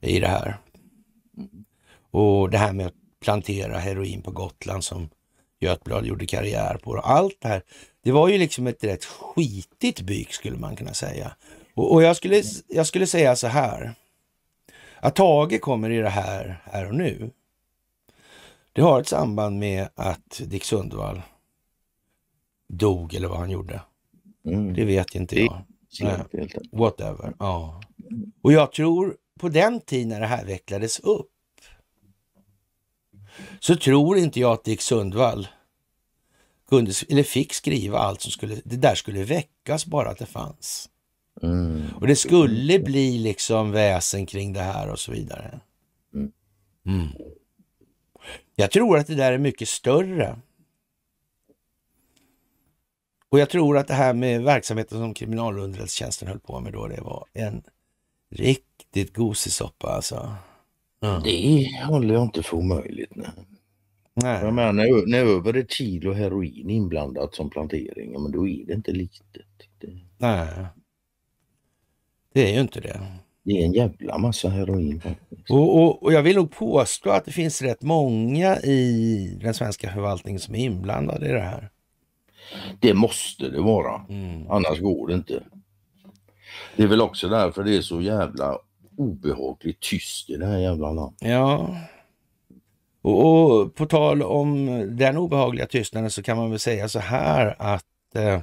i det här. Och det här med att plantera heroin på Gotland som Götblad gjorde karriär på. Och allt det här, det var ju liksom ett rätt skitigt byk skulle man kunna säga. Och, och jag, skulle, jag skulle säga så här. Att Tage kommer i det här, här och nu. Det har ett samband med att Dick Sundvall dog eller vad han gjorde. Mm. Det vet inte jag. Nej. Whatever. Ja. Och jag tror på den tiden när det här vecklades upp så tror inte jag att Dick Sundvall kunde, eller fick skriva allt som skulle, det där skulle väckas bara att det fanns. Mm. Och det skulle bli liksom väsen kring det här och så vidare. Mm. mm. Jag tror att det där är mycket större och jag tror att det här med verksamheten som kriminalunderrättelsetjänsten höll på med då, det var en riktigt gosig soppa alltså. Mm. Det håller jag inte för omöjligt. Nej. Nej. Jag menar, när över ett kilo heroin inblandat som plantering, men då är det inte litet. Det... Nej. Det är ju inte det. Det är en jävla massa heroin faktiskt. Och, och, och, jag vill nog påstå att det finns rätt många i den svenska förvaltningen som är inblandade i det här. Det måste det vara, mm. annars går det inte. Det är väl också därför det är så jävla obehagligt tyst i det här jävla landet. Ja. Och, och, på tal om den obehagliga tystnaden så kan man väl säga så här att eh,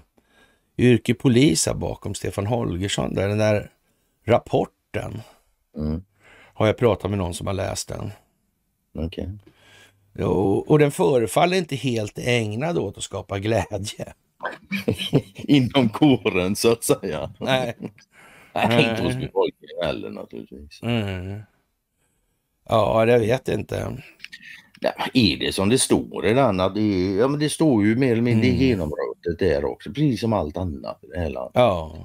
Yrke Polis bakom Stefan Holgersson, där, den där rapporten. Mm. Har jag pratat med någon som har läst den. Okay. Och, den förefaller inte helt ägnad åt att skapa glädje. [LAUGHS] Inom kåren så att säga. Nej. Nej, inte hos befolkningen heller naturligtvis. Mm. Ja, jag vet inte. Ja, är det som det står i den? Att det, ja, men det står ju mer eller mindre mm. genombrottet där också, precis som allt annat i det här landet. Ja.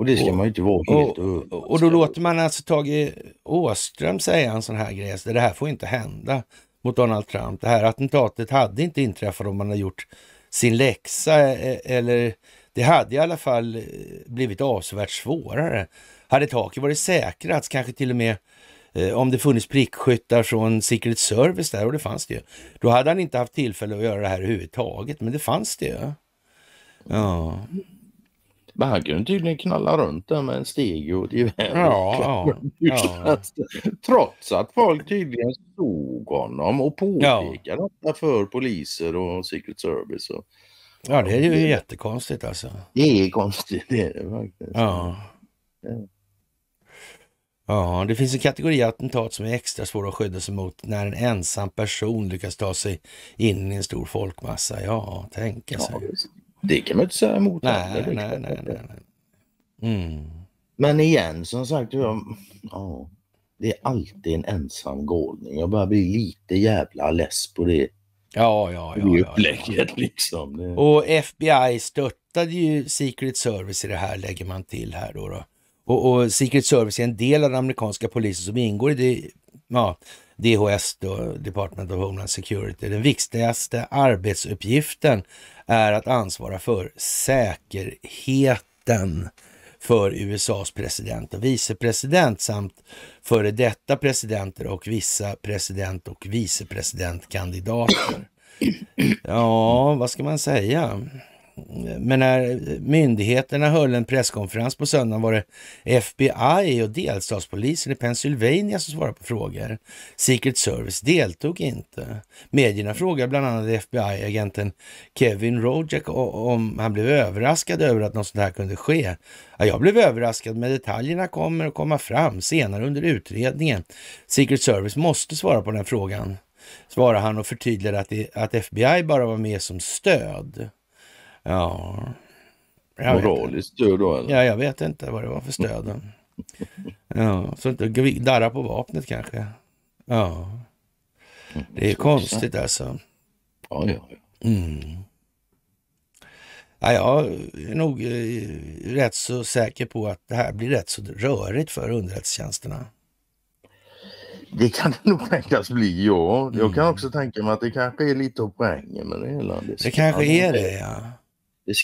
Och det ska och, man ju inte vara helt och, och, och då låter man alltså Tage Åström säga en sån här grej. Så det här får inte hända mot Donald Trump. Det här attentatet hade inte inträffat om man hade gjort sin läxa e- e- eller det hade i alla fall eh, blivit avsevärt svårare. Hade taket varit säkrat, kanske till och med eh, om det funnits prickskyttar från Secret Service där, och det fanns det ju. Då hade han inte haft tillfälle att göra det här överhuvudtaget, men det fanns det ju. Ja. Men han kunde tydligen knalla runt där med en steg och ett gevär. Ja, [LAUGHS] ja, Trots att folk tydligen såg honom och påpekade ja. för poliser och Secret Service. Och, ja, det är ju det, jättekonstigt alltså. Det är konstigt, det är det faktiskt. Ja. ja. Ja, det finns en kategori attentat som är extra svåra att skydda sig mot när en ensam person lyckas ta sig in i en stor folkmassa. Ja, tänka sig. Ja, det kan man inte säga emot. Nej, nej, nej, nej, Mm. Men igen, som sagt, jag, ja, det är alltid en ensam galning. Jag börjar bli lite jävla less på det. Ja, ja, ja. Det upplägget ja, ja. liksom. Och FBI störtade ju Secret Service i det här, lägger man till här då. då. Och, och, Secret Service är en del av den amerikanska polisen som ingår i det, ja, DHS, då, Department of Homeland Security. Den viktigaste arbetsuppgiften är att ansvara för säkerheten för USAs president och vicepresident samt före detta presidenter och vissa president och vicepresidentkandidater. Ja, vad ska man säga? Men när myndigheterna höll en presskonferens på söndagen var det FBI och delstatspolisen i Pennsylvania som svarade på frågor. Secret Service deltog inte. Medierna frågade bland annat FBI-agenten Kevin Rojek om han blev överraskad över att något sånt här kunde ske. jag blev överraskad, men detaljerna kommer att komma fram senare under utredningen. Secret Service måste svara på den frågan, svarade han och förtydligade att FBI bara var med som stöd. Ja. Moraliskt stöd då? Eller? Ja, jag vet inte vad det var för stöd. [LAUGHS] ja, så inte darra på vapnet kanske. Ja. Det är konstigt alltså. Ja, ja, ja. Mm. Ja, jag är nog eh, rätt så säker på att det här blir rätt så rörigt för underrättelsetjänsterna. Det kan det [LAUGHS] nog tänkas bli, ja. Jag kan mm. också tänka mig att det kanske är lite av poängen med det hela. Det, det kanske är det, ja.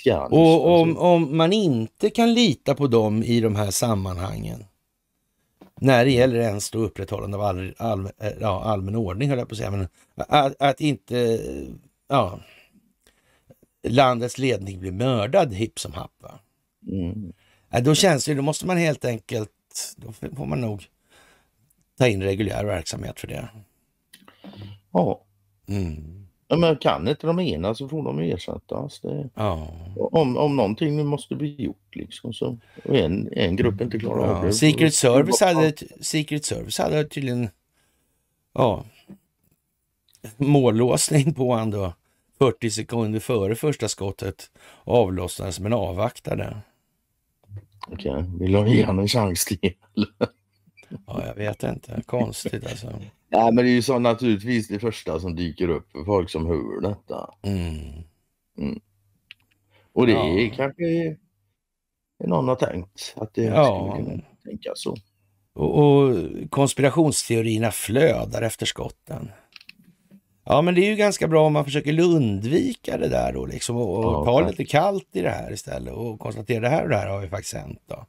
Det Och om, om man inte kan lita på dem i de här sammanhangen, när det gäller ens då upprätthållande av all, all, ja, allmän ordning, höll jag på att säga, men att, att inte ja, landets ledning blir mördad hipp som happ. Mm. Äh, då känns det, då måste man helt enkelt, då får man nog ta in reguljär verksamhet för det. Ja. Mm. Ja, men kan inte de ena så får de ersättas. Det, ja. om, om någonting nu måste bli gjort liksom så och en, en grupp inte klarar ja. av det. Secret Service hade, Secret Service hade tydligen ja, mållåsning på honom då. 40 sekunder före första skottet avlossades men avvaktade. Okej, okay. vill du ge honom en chans till? Ja, jag vet inte. Konstigt alltså. Ja, men det är ju så naturligtvis det första som dyker upp för folk som hör detta. Mm. Mm. Och det är ja. kanske någon har tänkt att det ja. skulle kunna tänka så. Och, och konspirationsteorierna flödar efter skotten. Ja, men det är ju ganska bra om man försöker undvika det där då liksom och, och ja, ta lite kallt i det här istället och konstatera det här och det här har ju faktiskt hänt då.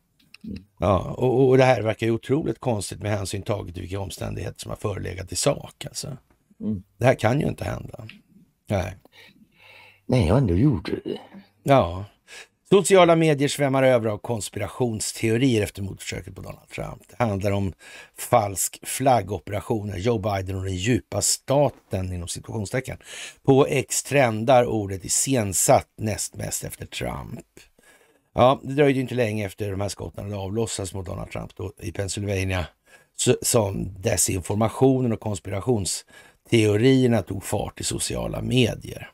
Ja, och, och det här verkar ju otroligt konstigt med hänsyn taget till vilka omständigheter som har förelegat i sak. Alltså. Mm. Det här kan ju inte hända. Nej. Nej, och ändå gjorde det. Ja. Sociala medier svämmar över av konspirationsteorier efter mordförsöket på Donald Trump. Det handlar om falsk flaggoperationer. Joe Biden och den djupa staten inom situationstecken. På X trendar ordet iscensatt näst mest efter Trump. Ja, det dröjde inte länge efter de här skotten hade avlossats mot Donald Trump då, i Pennsylvania som desinformationen och konspirationsteorierna tog fart i sociala medier.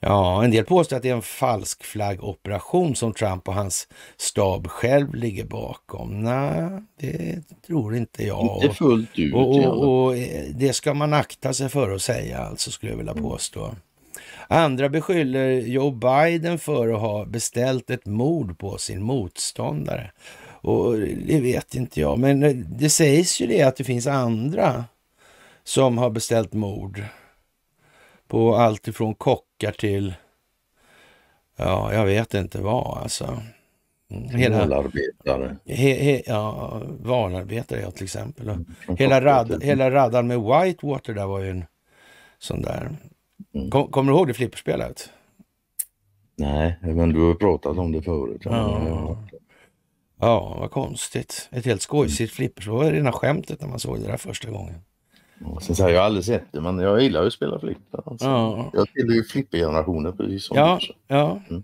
Ja, en del påstår att det är en falsk falskflaggoperation som Trump och hans stab själv ligger bakom. Nej, det tror inte jag. Inte fullt ut. Och, och, och, och eh, det ska man akta sig för att säga, alltså, skulle jag vilja påstå. Andra beskyller Joe Biden för att ha beställt ett mord på sin motståndare. Och Det vet inte jag, men det sägs ju det att det finns andra som har beställt mord på allt ifrån kockar till, ja, jag vet inte vad alltså. Mm, hela, valarbetare. He, he, ja, valarbetare, ja, till exempel. Mm, hela, rad, hela raddan med Whitewater där var ju en sån där Mm. Kom, kommer du ihåg det flipperspelet? Nej, men du har pratat om det förut. Ja, ja vad konstigt. Ett helt skojsigt mm. flipperspel. Det var rena skämtet när man såg det där första gången. Sen säger jag har aldrig sett det, men jag gillar ju att spela flipper. Alltså. Ja. Jag tillhör ju flippergenerationen precis som ja, du. Ja. Mm.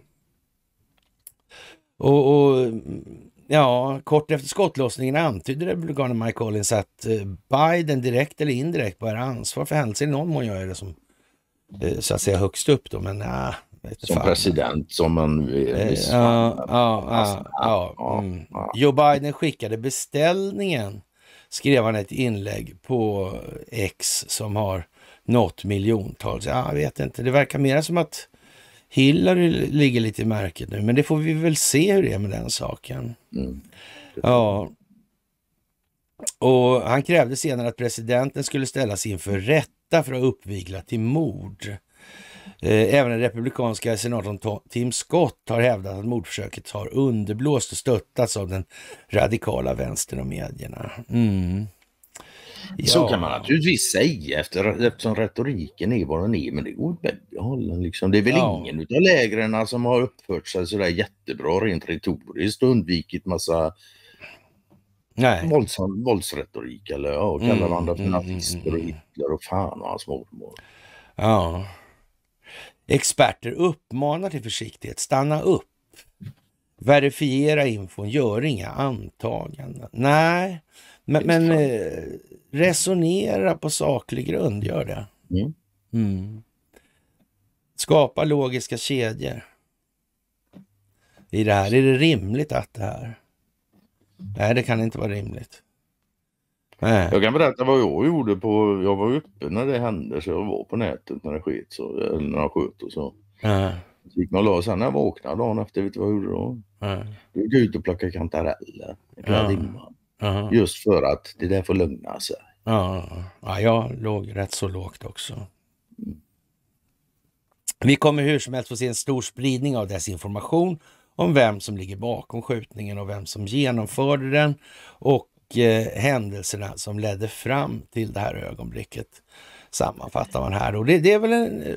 Och, och, mm, ja, kort efter skottlossningen antydde republikanen Mike Collins att eh, Biden direkt eller indirekt bär ansvar för händelsen. I någon mån gör det som Eh, så att säga högst upp då, men nej. Som fan. president som man viss eh, ja, ja, alltså, mm. ja, Joe Biden skickade beställningen, skrev han ett inlägg på X som har nått miljontals. Jag vet inte, det verkar mer som att Hillary ligger lite i märket nu, men det får vi väl se hur det är med den saken. Mm. Ja, och han krävde senare att presidenten skulle ställas inför rätta för att ha uppviglat till mord. Eh, även den republikanska senatorn Tim Scott har hävdat att mordförsöket har underblåst och stöttats av den radikala vänstern och medierna. Mm. Ja. Så kan man naturligtvis säga efter, eftersom retoriken är vad den är, men det går åt bägge hållen. Liksom. Det är väl ja. ingen av lägren som har uppfört sig sådär jättebra rent retoriskt och undvikit massa Nej. Våldsam, våldsretorik eller ja, kallar mm, varandra för mm, mm nazister och mm. Hitler och fan och hans mormor. Ja. Experter uppmanar till försiktighet. Stanna upp. Verifiera infon. Gör inga antaganden. Nej, men, men eh, resonera på saklig grund. Gör det. Mm. Mm. Skapa logiska kedjor. I det här, är det rimligt att det här? Nej, det kan inte vara rimligt. Nej. Jag kan berätta vad jag gjorde. på, Jag var uppe när det hände så jag var på nätet när det sket så, eller när de sköt och så. Nej. Så gick man och la sig. När jag vaknade dagen efter, vet du vad jag gjorde då? Nej. Då gick jag ut och plockade kantareller i ja. dimman. Aha. Just för att det där får lugna sig. Ja, ja jag låg rätt så lågt också. Mm. Vi kommer hur som helst få se en stor spridning av desinformation om vem som ligger bakom skjutningen och vem som genomförde den och eh, händelserna som ledde fram till det här ögonblicket sammanfattar man här. Och det, det är väl en, eh,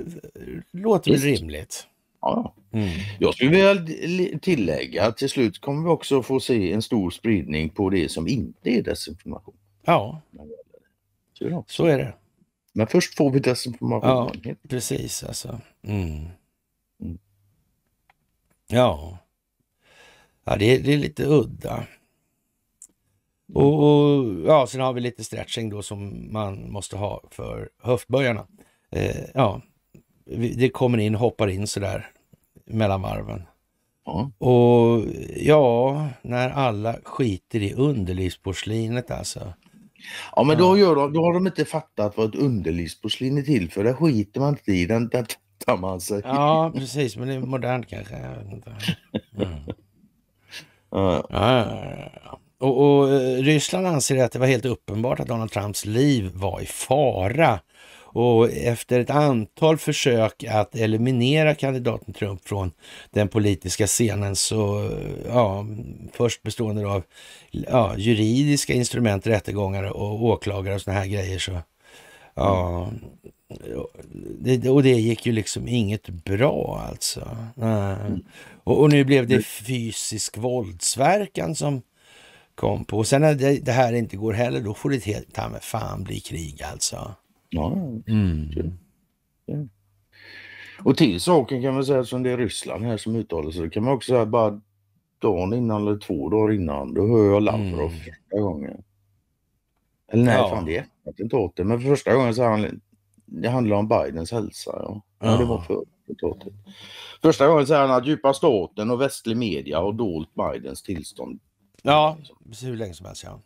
låter väl rimligt. Ja. Mm. Jag skulle vilja tillägga att till slut kommer vi också få se en stor spridning på det som inte är desinformation. Ja, så är det. Så är det. Men först får vi desinformation. Ja, precis alltså. Mm. Mm. Ja. Ja, det, det är lite udda. Och, och, ja, sen har vi lite stretching då som man måste ha för höftböjarna. Eh, ja, det kommer in, hoppar in sådär mellan varven. Ja. Och ja, när alla skiter i underlivsporslinet alltså. Ja men då, gör de, då har de inte fattat vad ett underlivsporslin är till för. Det skiter man inte i, den, den tar man sig. Ja precis, men det är modernt kanske. [LAUGHS] Mm. Ja, Och, och, eh, Ryssland anser att det var helt uppenbart att Donald Trumps liv var i fara. Och efter ett antal försök att eliminera kandidaten Trump från den politiska scenen så, eh, ja, först bestående av ja, juridiska instrument, rättegångar och åklagare och sådana här grejer så, ja, det, och det gick ju liksom inget bra alltså. Mm. Och, och, nu blev det mm. fysisk våldsverkan som kom på. Och sen när det, det här inte går heller, då får det helt ta med fan bli krig alltså. Ja. Mm. Mm. Och till saken kan man säga som det är Ryssland här som uttalar sig, kan man också säga bara dagen innan eller två dagar innan, då hör jag Lavrov mm. första gången. Eller nej, ja. fan det är attentatet, men för första gången så han det handlar om Bidens hälsa. Ja. Ja, det var för, för Första gången säger han att djupa staten och västlig media har dolt Bidens tillstånd. Ja, hur länge som helst. Ja.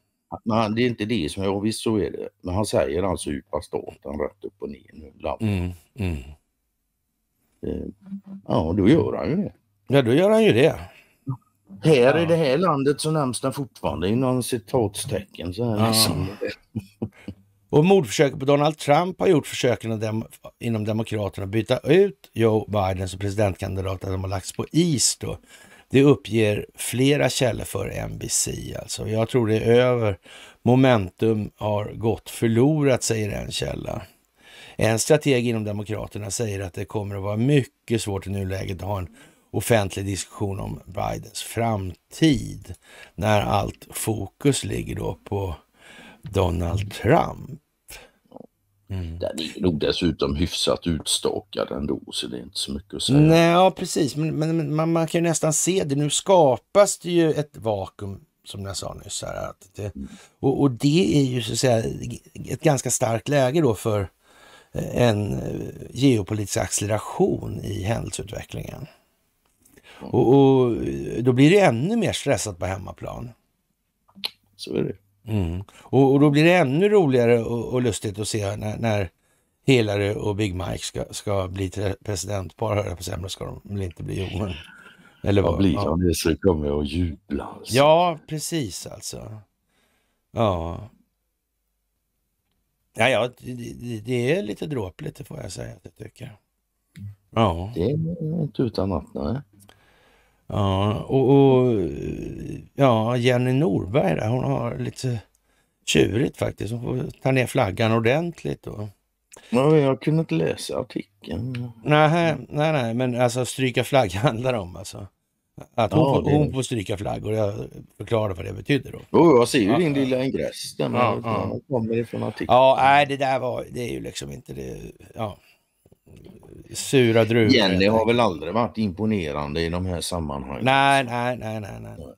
Men det är inte det som jag visst så är det. Men han säger alltså djupa staten rätt upp och ner nu. Mm, mm. Eh, ja, då gör han ju det. Ja, då gör han ju det. Här ja. i det här landet så nämns den fortfarande i inom citatstecken. Så här, ja. liksom. [LAUGHS] Och mordförsöket på Donald Trump har gjort försöken dem, inom Demokraterna att byta ut Joe Biden som presidentkandidat, att de har lagts på is då. Det uppger flera källor för NBC alltså. Jag tror det är över. Momentum har gått förlorat, säger en källa. En strateg inom Demokraterna säger att det kommer att vara mycket svårt i nuläget att ha en offentlig diskussion om Bidens framtid när allt fokus ligger då på Donald Trump. Mm. Den är nog dessutom hyfsat utstakad ändå, så det är inte så mycket att säga. Nej, ja, precis, men, men man, man, kan nästan se det. Nu skapas det ju ett vakuum, som jag sa nyss. Här, att det, och, och, det är ju så att säga ett ganska starkt läge då för eh, en eh, geopolitisk acceleration i händelseutvecklingen. Och, och då blir det ännu mer stressat på hemmaplan. Så är det. Mm. Och, och, då blir det ännu roligare och, och lustigt att se när, när Hillary och Big Mike ska, ska bli presidentpar, jag på sämre ska de väl inte bli. Men, eller vad? blir de det så kommer jag att jubla. Alltså. Ja, precis alltså. Ja. Ja, ja det, det är lite dråpligt, det får jag säga att jag tycker. Mm. Ja. Det är inte utan att, nej. Ja, och, och ja, Jenny Norberg där, hon har lite tjurigt faktiskt. Hon får ta ner flaggan ordentligt. Då. Ja, jag kunde inte läsa artikeln. Nej, nej, nej, men alltså stryka flagg [LAUGHS] handlar om alltså. Att hon, ja, får, hon får stryka flaggor. Jag förklarar vad det betyder då. oh, jag ser ju ja, din lilla ingress där. Ja, ja. kommer ifrån artikeln. Ja, nej, det där var, det är ju liksom inte det. Ja, sura druvor. Jenny har väl aldrig varit imponerande i de här sammanhangen? Nej, nej, nej, nej, nej.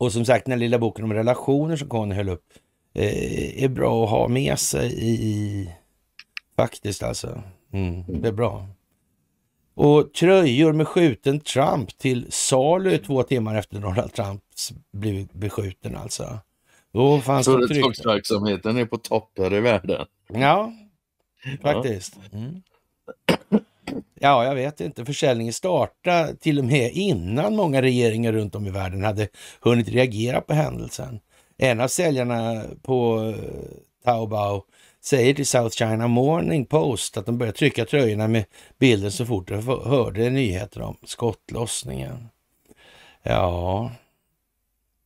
Och som sagt, den lilla boken om relationer som Conny höll upp eh, är bra att ha med sig i... Faktiskt alltså. Mm, det är bra. Och tröjor med skjuten Trump till salu två timmar efter Donald Trump blivit beskjuten alltså. Då fanns det tryck. Företagsverksamheten är på topp här i världen. Ja, Faktiskt. Mm. Ja, jag vet inte. Försäljningen startade till och med innan många regeringar runt om i världen hade hunnit reagera på händelsen. En av säljarna på eh, Taobao säger till South China Morning Post att de började trycka tröjorna med bilden så fort de hörde nyheter om skottlossningen. Ja,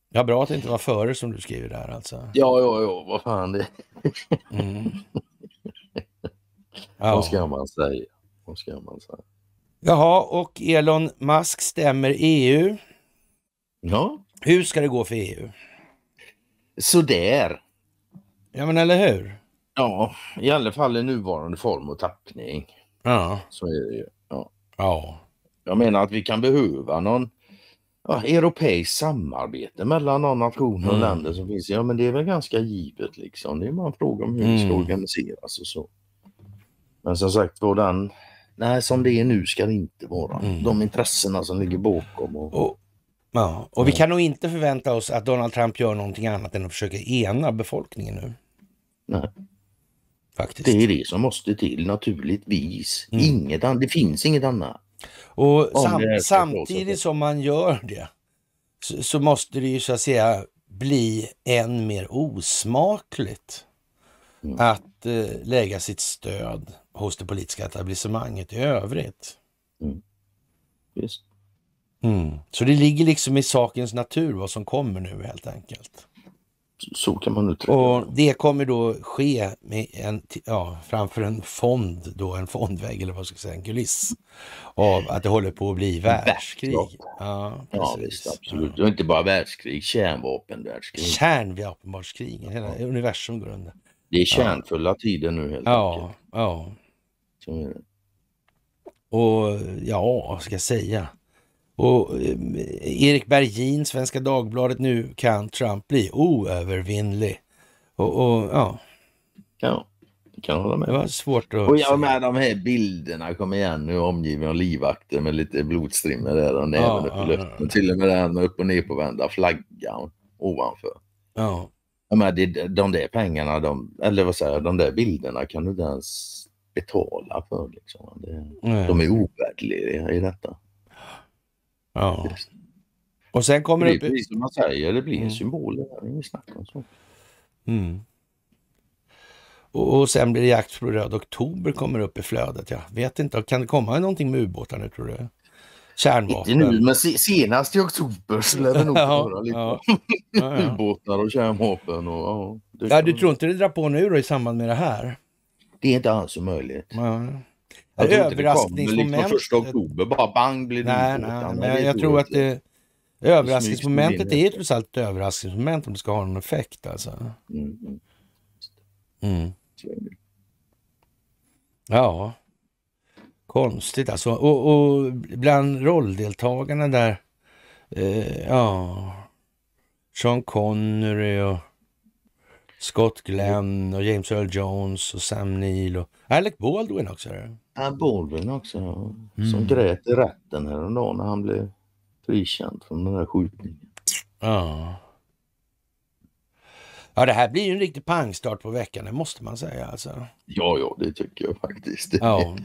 ja bra att det inte var före som du skriver där alltså. Ja, ja, ja, vad fan det... mm. Ja. Vad ska man säga? Vad ska man säga? Jaha, och Elon Musk stämmer EU. Ja. Hur ska det gå för EU? Sådär. Ja, men eller hur? Ja, i alla fall i nuvarande form och tappning. Ja. Så är det ju. Ja. ja. Jag menar att vi kan behöva någon ja, europeiskt samarbete mellan någon nationer och mm. länder som finns. Ja, men det är väl ganska givet liksom. Det är bara en fråga om hur mm. det ska mm. organiseras och så. Men som sagt var den, nej som det är nu ska det inte vara. Mm. De intressena som ligger bakom. Och, och ja, och vi kan nog inte förvänta oss att Donald Trump gör någonting annat än att försöka ena befolkningen nu. Nej. Faktiskt. Det är det som måste till naturligtvis. Mm. Inget annat, det finns inget annat. Och sam samtidigt som man gör det så, så, måste det ju så att säga bli än mer osmakligt mm. att eh, lägga sitt stöd hos det politiska etablissemanget i övrigt. Mm. Just. Mm. Så det ligger liksom i sakens natur vad som kommer nu helt enkelt. Så kan man uttrycka Och det kommer då ske med en, ja, framför en fond, då, en fondvägg eller vad ska jag säga, en kuliss av att det håller på att bli världskrig. Ja, ja visst, absolut. Ja. Och inte bara världskrig, kärnvapen, världskrig. Kärnvapenvärldskrig, hela ja. universum går under. Det är kärnfulla ja. tider nu helt ja, enkelt. Ja, och ja, vad ska jag säga? Och eh, Erik Bergin, Svenska Dagbladet, nu kan Trump bli oövervinnlig. Och, och ja. ja. Kan hålla med. Det var svårt att... Och jag med de här bilderna, kom igen nu, omgiven av livvakter med lite blodstrimmor där och näven ja, upp i luften. Ja, ja. Till och med den upp och på nerpåvända flaggan ovanför. Ja. Jag de, de där pengarna, de, eller vad säger jag, de där bilderna kan du inte ens betala för. Liksom. Det, de är ovärderliga i detta. Ja. och sen kommer det... Precis som man säger, det blir en mm. symboler. Det är inget snack om så. Mm. Och, och, sen blir det jakt på röd oktober kommer upp i flödet. Jag vet inte, kan det komma någonting med ubåtar nu tror du? Kärnvapen? Inte nu, men senast i oktober så lär det nog [LAUGHS] vara lite [LAUGHS] ja. ubåtar och kärnvapen. Och, ja, ja, du tror inte det drar på nu då i samband med det här? Det är inte alls omöjligt. Mm. Jag tror inte det kommer liksom första oktober, bara bang blir det nej, nej, nej, men jag, tror att det, överraskningsmomentet det är trots allt ett överraskningsmoment om det ska ha någon effekt alltså. Mm. mm. mm. Ja, konstigt alltså. Och, och bland rolldeltagarna där, eh, ja, Sean Connery och Scott Glenn och James Earl Jones och Sam Neill och Alec Baldwin också. Ja, Baldwin också. ja. Som mm. grät i rätten häromdagen när han blev frikänd från den där skjutningen. Ja. Ja, det här blir ju en riktig pangstart på veckan, det måste man säga alltså. Ja, ja, det tycker jag faktiskt. Ja.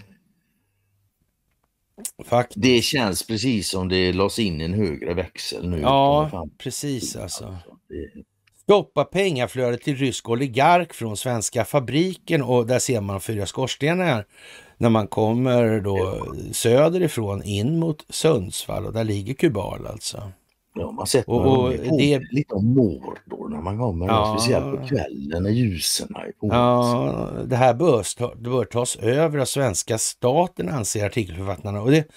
faktiskt. Det känns precis som det lades in en högre växel nu. Ja, precis alltså. alltså det stoppa pengaflödet till rysk oligark från svenska fabriken och där ser man fyra skorstenar när man kommer då söderifrån in mot Sundsvall och där ligger Kubal alltså. Ja, man sett och, och det... lite om Mordor när man kommer, ja, speciellt på kvällen när ljusen är på. Ja, det här bör, det bör tas över av svenska staten anser artikelförfattarna och det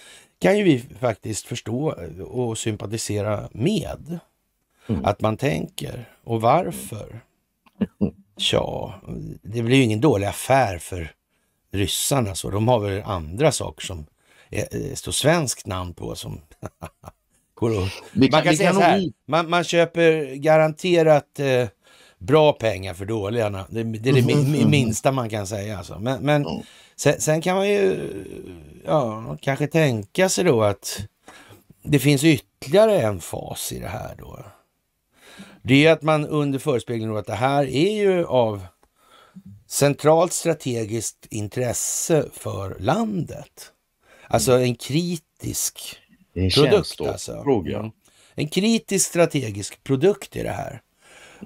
kan ju vi faktiskt förstå och sympatisera med. Mm. Att man tänker. Och varför? Tja, det blir ju ingen dålig affär för ryssarna. Så. De har väl andra saker som är, eh, står svenskt namn på. som... [LAUGHS] man kan, säga så här, man, man köper garanterat eh, bra pengar för dåliga. Det, det är det mm. minsta man kan säga. Alltså. Men, men sen, sen, kan man ju ja, kanske tänka sig då att det finns ytterligare en fas i det här. då det är att man under förespeglingen att det här är ju av centralt strategiskt intresse för landet. Alltså en kritisk en produkt. Alltså. Mm. En kritisk strategisk produkt i det här.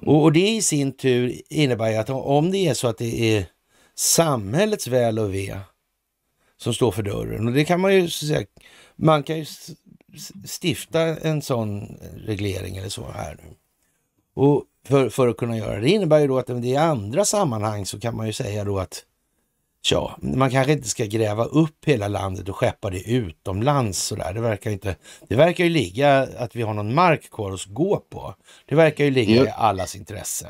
Och, och det i sin tur innebär ju att om det är så att det är samhällets väl och ve som står för dörren. Och det kan man ju säga, man kan ju stifta en sån reglering eller så här nu. Och för, för att kunna göra det innebär ju då att i andra sammanhang så kan man ju säga då att Tja, man kanske inte ska gräva upp hela landet och skeppa det utomlands sådär. Det verkar inte. Det verkar ju ligga att vi har någon mark kvar att gå på. Det verkar ju ligga det, i allas intresse.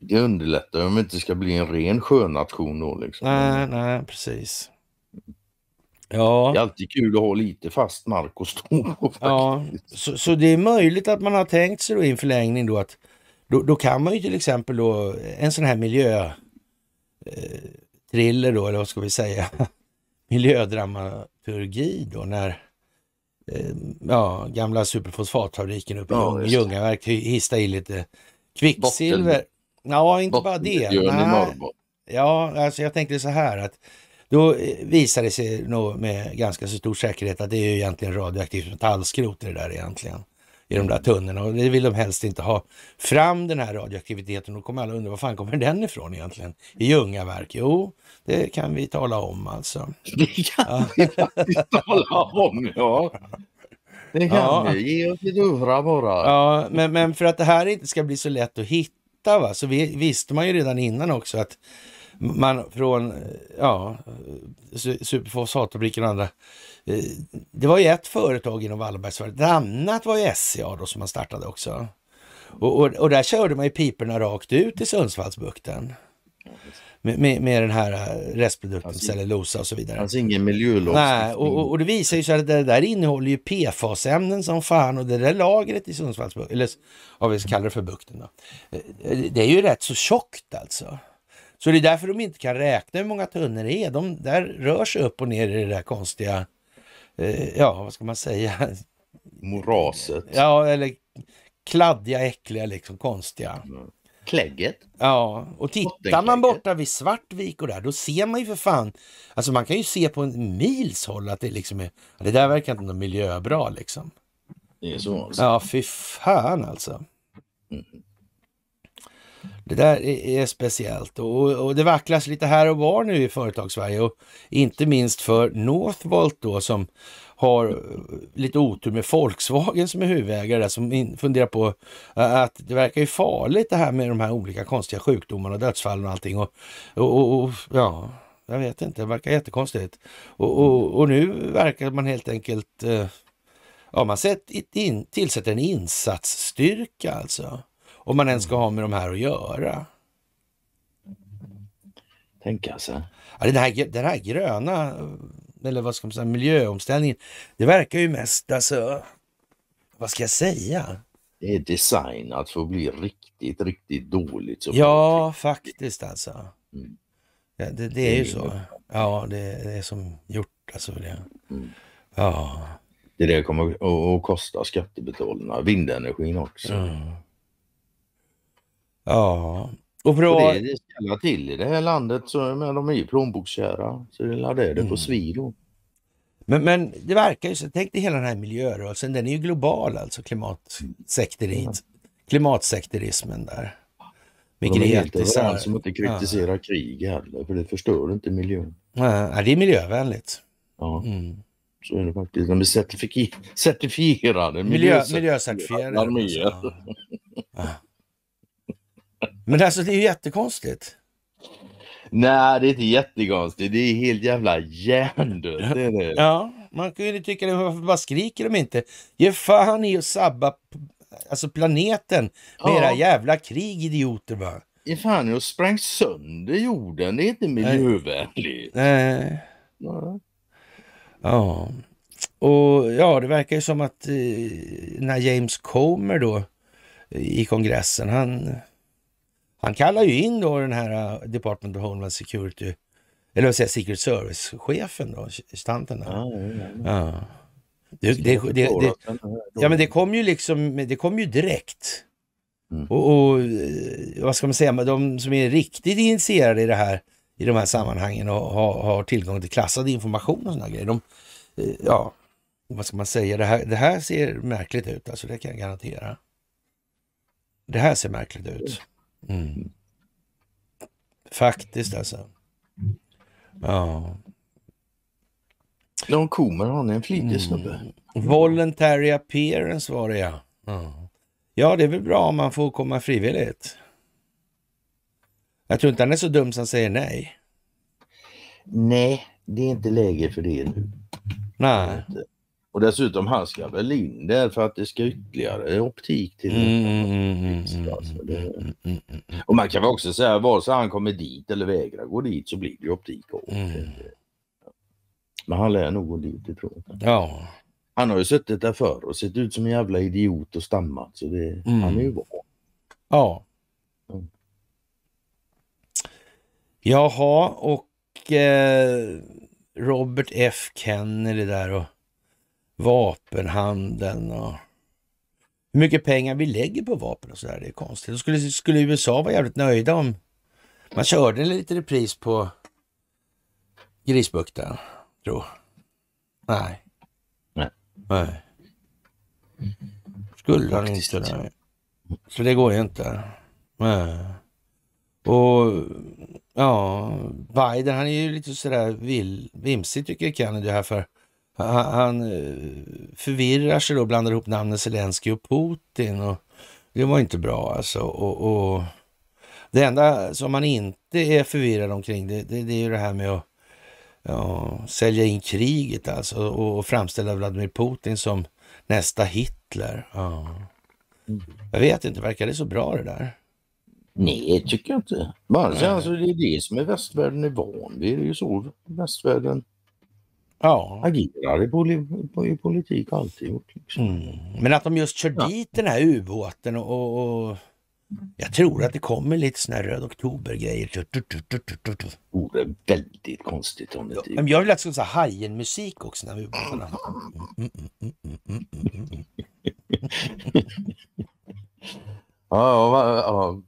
Det underlättar om vi inte ska bli en ren sjönation då liksom. Nej, nej, precis. Ja. Det är alltid kul att ha lite fast mark att stå på. Faktiskt. Ja, så, så, det är möjligt att man har tänkt sig då i en förlängning då att då, då kan man ju till exempel då en sån här miljö eh, thriller då, eller vad ska vi säga, [LAUGHS] miljödramaturgi då när eh, ja, gamla superfosfatfabriken uppe ja, i Ljungaverk histade i lite kvicksilver. Botten. Ja, inte Botten. bara det. Nej. Ja, alltså jag tänkte så här att då eh, visade det sig nog med ganska så stor säkerhet att det är ju egentligen radioaktivt metallskrot i det där egentligen i de där tunnorna och det vill de helst inte ha fram den här radioaktiviteten. Då kommer alla undra, var fan kommer den ifrån egentligen? I Ljungaverk? Jo, det kan vi tala om alltså. [LAUGHS] Det kan vi faktiskt tala om, ja. Det kan ja. vi, ge oss ett ura bara. Ja, men, men för att det här inte ska bli så lätt att hitta va? så vi, visste man ju redan innan också att man från ja, superfosfatfabriken och andra. Eh, det var ju ett företag inom Wallenbergsverket. Ett annat var ju SCA då som man startade också. Och, och, och, där körde man ju piporna rakt ut i Sundsvallsbukten. Med, med, med den här eh, restprodukten, alltså, cellulosa och så vidare. Alltså ingen miljölagstiftning. Nej, och, och, det visar ju sig att det där innehåller ju PFAS-ämnen som fan och det där lagret i Sundsvallsbukten, eller vad vi kallar det för bukten då. Eh, det är ju rätt så tjockt alltså. Så det är därför de inte kan räkna hur många tunnor det är. De där rör sig upp och ner i det där konstiga, eh, ja vad ska man säga? Moraset. Ja, eller kladdiga, äckliga, liksom konstiga. Mm. Klägget. Ja, och tittar man borta vid Svartvik och där, då ser man ju för fan, alltså man kan ju se på en mils håll att det liksom är, det där verkar inte något miljöbra liksom. Det är så alltså? Ja, fy fan alltså. Mm. Det där är speciellt och, och det vacklas lite här och var nu i företagssverige och inte minst för Northvolt då som har eh, lite otur med Volkswagen som är huvudägare där, som funderar på att det verkar ju farligt det här med de här olika konstiga sjukdomarna och dödsfallen och allting. Och, och, och, ja, jag vet inte, det verkar jättekonstigt. Och, och, och nu verkar man helt enkelt, eh, ja man sett in, tillsätter en insatsstyrka alltså. Om man ens ska mm. ha med de här att göra. Tänk alltså. Ja, den, här, den här gröna, eller vad ska man säga, miljöomställningen. Det verkar ju mest alltså, vad ska jag säga? Det är designat för att bli riktigt, riktigt dåligt. Så ja, faktiskt alltså. Mm. Ja, det, det, är ju så. Ja, det, det är som gjort alltså. Det. Mm. Ja. Det där kommer att, att kosta skattebetalarna, vindenergin också. Mm. Ja. Och bra... Det är det ställa till i det här landet. Så med de är ju plånbokskära. Så det laddar det Det på mm. svi Men, men det verkar ju så. Tänk dig hela den här miljörörelsen. Den är ju global alltså. Klimatsekterit. Mm. Klimatsekterismen där. Med de är helt överens om att inte kritisera ja. krig heller. För det förstör inte miljön. Ja, det är miljövänligt. Ja. Mm. Så är det faktiskt. De är certifierade. Miljö, miljöcertifierade. Miljö men alltså det är ju jättekonstigt. Nej, det är inte jättekonstigt. Det är helt jävla hjärndött. Det det. Ja, man kan ju tycka det. Varför bara skriker de inte? Ge fan i att sabba alltså planeten med ja. era jävla krig, idioter bara. Ge fan i att spränga sönder jorden. Det är inte miljövänligt. Nej. Ja. ja. Och ja, det verkar ju som att eh, när James Comer då eh, i kongressen, han han kallar ju in då den här äh, Department of Homeland Security, eller vad säger Secret Service-chefen då, stanten där. Ja, ja, Det, det, det, det, ja, men det kom ju liksom, det kom ju direkt. Mm. Och, och, eh, vad ska man säga, de som är riktigt initierade i det här, i de här sammanhangen och har, har tillgång till klassad information och sådana grejer. De, eh, ja, vad ska man säga, det här, det här ser märkligt ut, alltså det kan jag garantera. Det här ser märkligt ut. Mm. Mm. Faktiskt alltså. Ja. De kommer han är en flitig mm. snubbe. Mm. Voluntary appearance var det ja. ja. Ja, det är väl bra om man får komma frivilligt. Jag tror inte han är så dum som han säger nej. Nej, det är inte läge för det nu. Nej. Och dessutom, han ska väl in där för att det ska ytterligare optik till. Mm, alltså, Och man kan väl också säga, vare sig han kommer dit eller vägrar gå dit så blir det optik. Åt. Mm. Men han lär nog gå dit ifrån. Ja. Han har ju suttit där förr och sett ut som en jävla idiot och stammat så det, mm. han är ju van. Ja. Jaha och eh, Robert F Kennedy där och vapenhandeln och hur mycket pengar vi lägger på vapen och sådär. Det är konstigt. Då skulle, skulle USA vara jävligt nöjda om man körde en liten repris på Grisbukten, tror Nej. Nej. Nej. Skulle han inte. Nej. Så det går ju inte. Nej. Och ja, Biden han är ju lite sådär vill, vimsig tycker Kennedy här för han eh, förvirrar sig då och blandar ihop namnen Zelensky och Putin. Och det var inte bra alltså. Och, och det enda som man inte är förvirrad omkring det, det, det är ju det här med att ja, sälja in kriget alltså och, och, framställa Vladimir Putin som nästa Hitler. Ja. Mm. Jag vet inte, verkar det så bra det där? Nej, tycker jag inte. alltså, det är det som är västvärlden är van vid. Det är ju så västvärlden ja. agerar i, poli, i politik alltid. Liksom. Mm. Men att de just kör ja. dit den här ubåten och, och, och, jag tror att det kommer lite såna här röd oktober-grejer. Vore oh, väldigt konstigt om det ja. Men Jag vill att det ska vara Hajen-musik också. När ubåtarna. [LAUGHS] Mm, mm, mm, mm, mm, ja, ja, ja,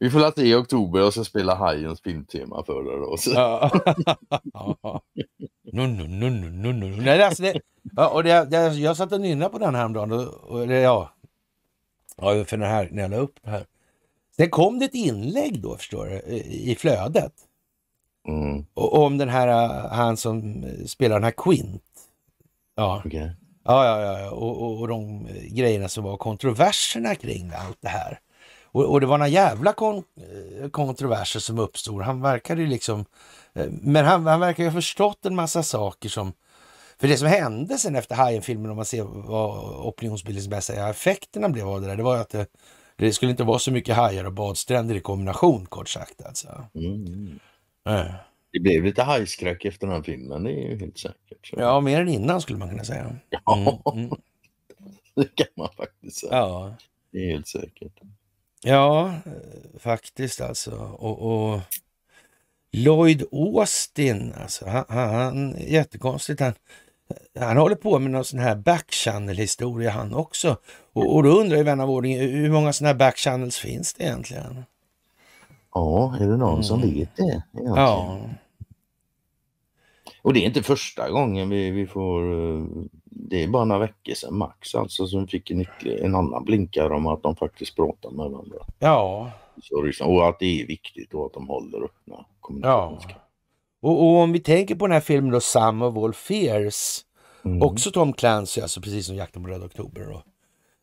vi får se i oktober och så spela Hajens filmtema för det. Då, så. Ja. no, no, no, no, no. Nej, alltså det, och det, det, jag satt och nynnade på den häromdagen. Och, och det, ja. ja, för den här, när jag la upp det här. Sen kom det ett inlägg då, förstår du, i flödet. Mm. Och, om den här, äh, han som spelar den här Quint. Ja. Okay. Ja, ja, ja, och, och, och de grejerna som var kontroverserna kring allt det här. Och, och det var några jävla kon eh, kontroverser som uppstod. Han verkade ju liksom... Eh, men han, han verkar ju ha förstått en massa saker som... För det som hände sen efter Hajen-filmen, om man ser vad opinionsbildningsmässiga effekterna blev av det där, det var ju att det, det, skulle inte vara så mycket hajar och badstränder i kombination, kort sagt. Alltså. Mm. Äh. Det blev lite hajskräck efter den här filmen, det är ju helt säkert. Så. Ja, mer än innan skulle man kunna säga. Mm. Ja, mm. [LAUGHS] det kan man faktiskt säga. Ja. Det är helt säkert. Ja, faktiskt alltså. Och, och Lloyd Austin, alltså, han, han, jättekonstigt. Han, han håller på med någon sån här backchannel-historia han också. Och, och då undrar ju vän av ordning, hur många såna här backchannels finns det egentligen? Ja, är det någon mm. som vet det? Egentligen? Ja. Och det är inte första gången vi, vi får uh, det är bara några veckor sedan max alltså som fick en, en annan blinkare om att de faktiskt pratar med varandra. Ja. Så, liksom, och att det är viktigt och att de håller öppna kommunikationskanaler. Ja. Och, och, om vi tänker på den här filmen då, Some of All Fears, mm. också Tom Clancy, alltså precis som Jakten på Röda Oktober och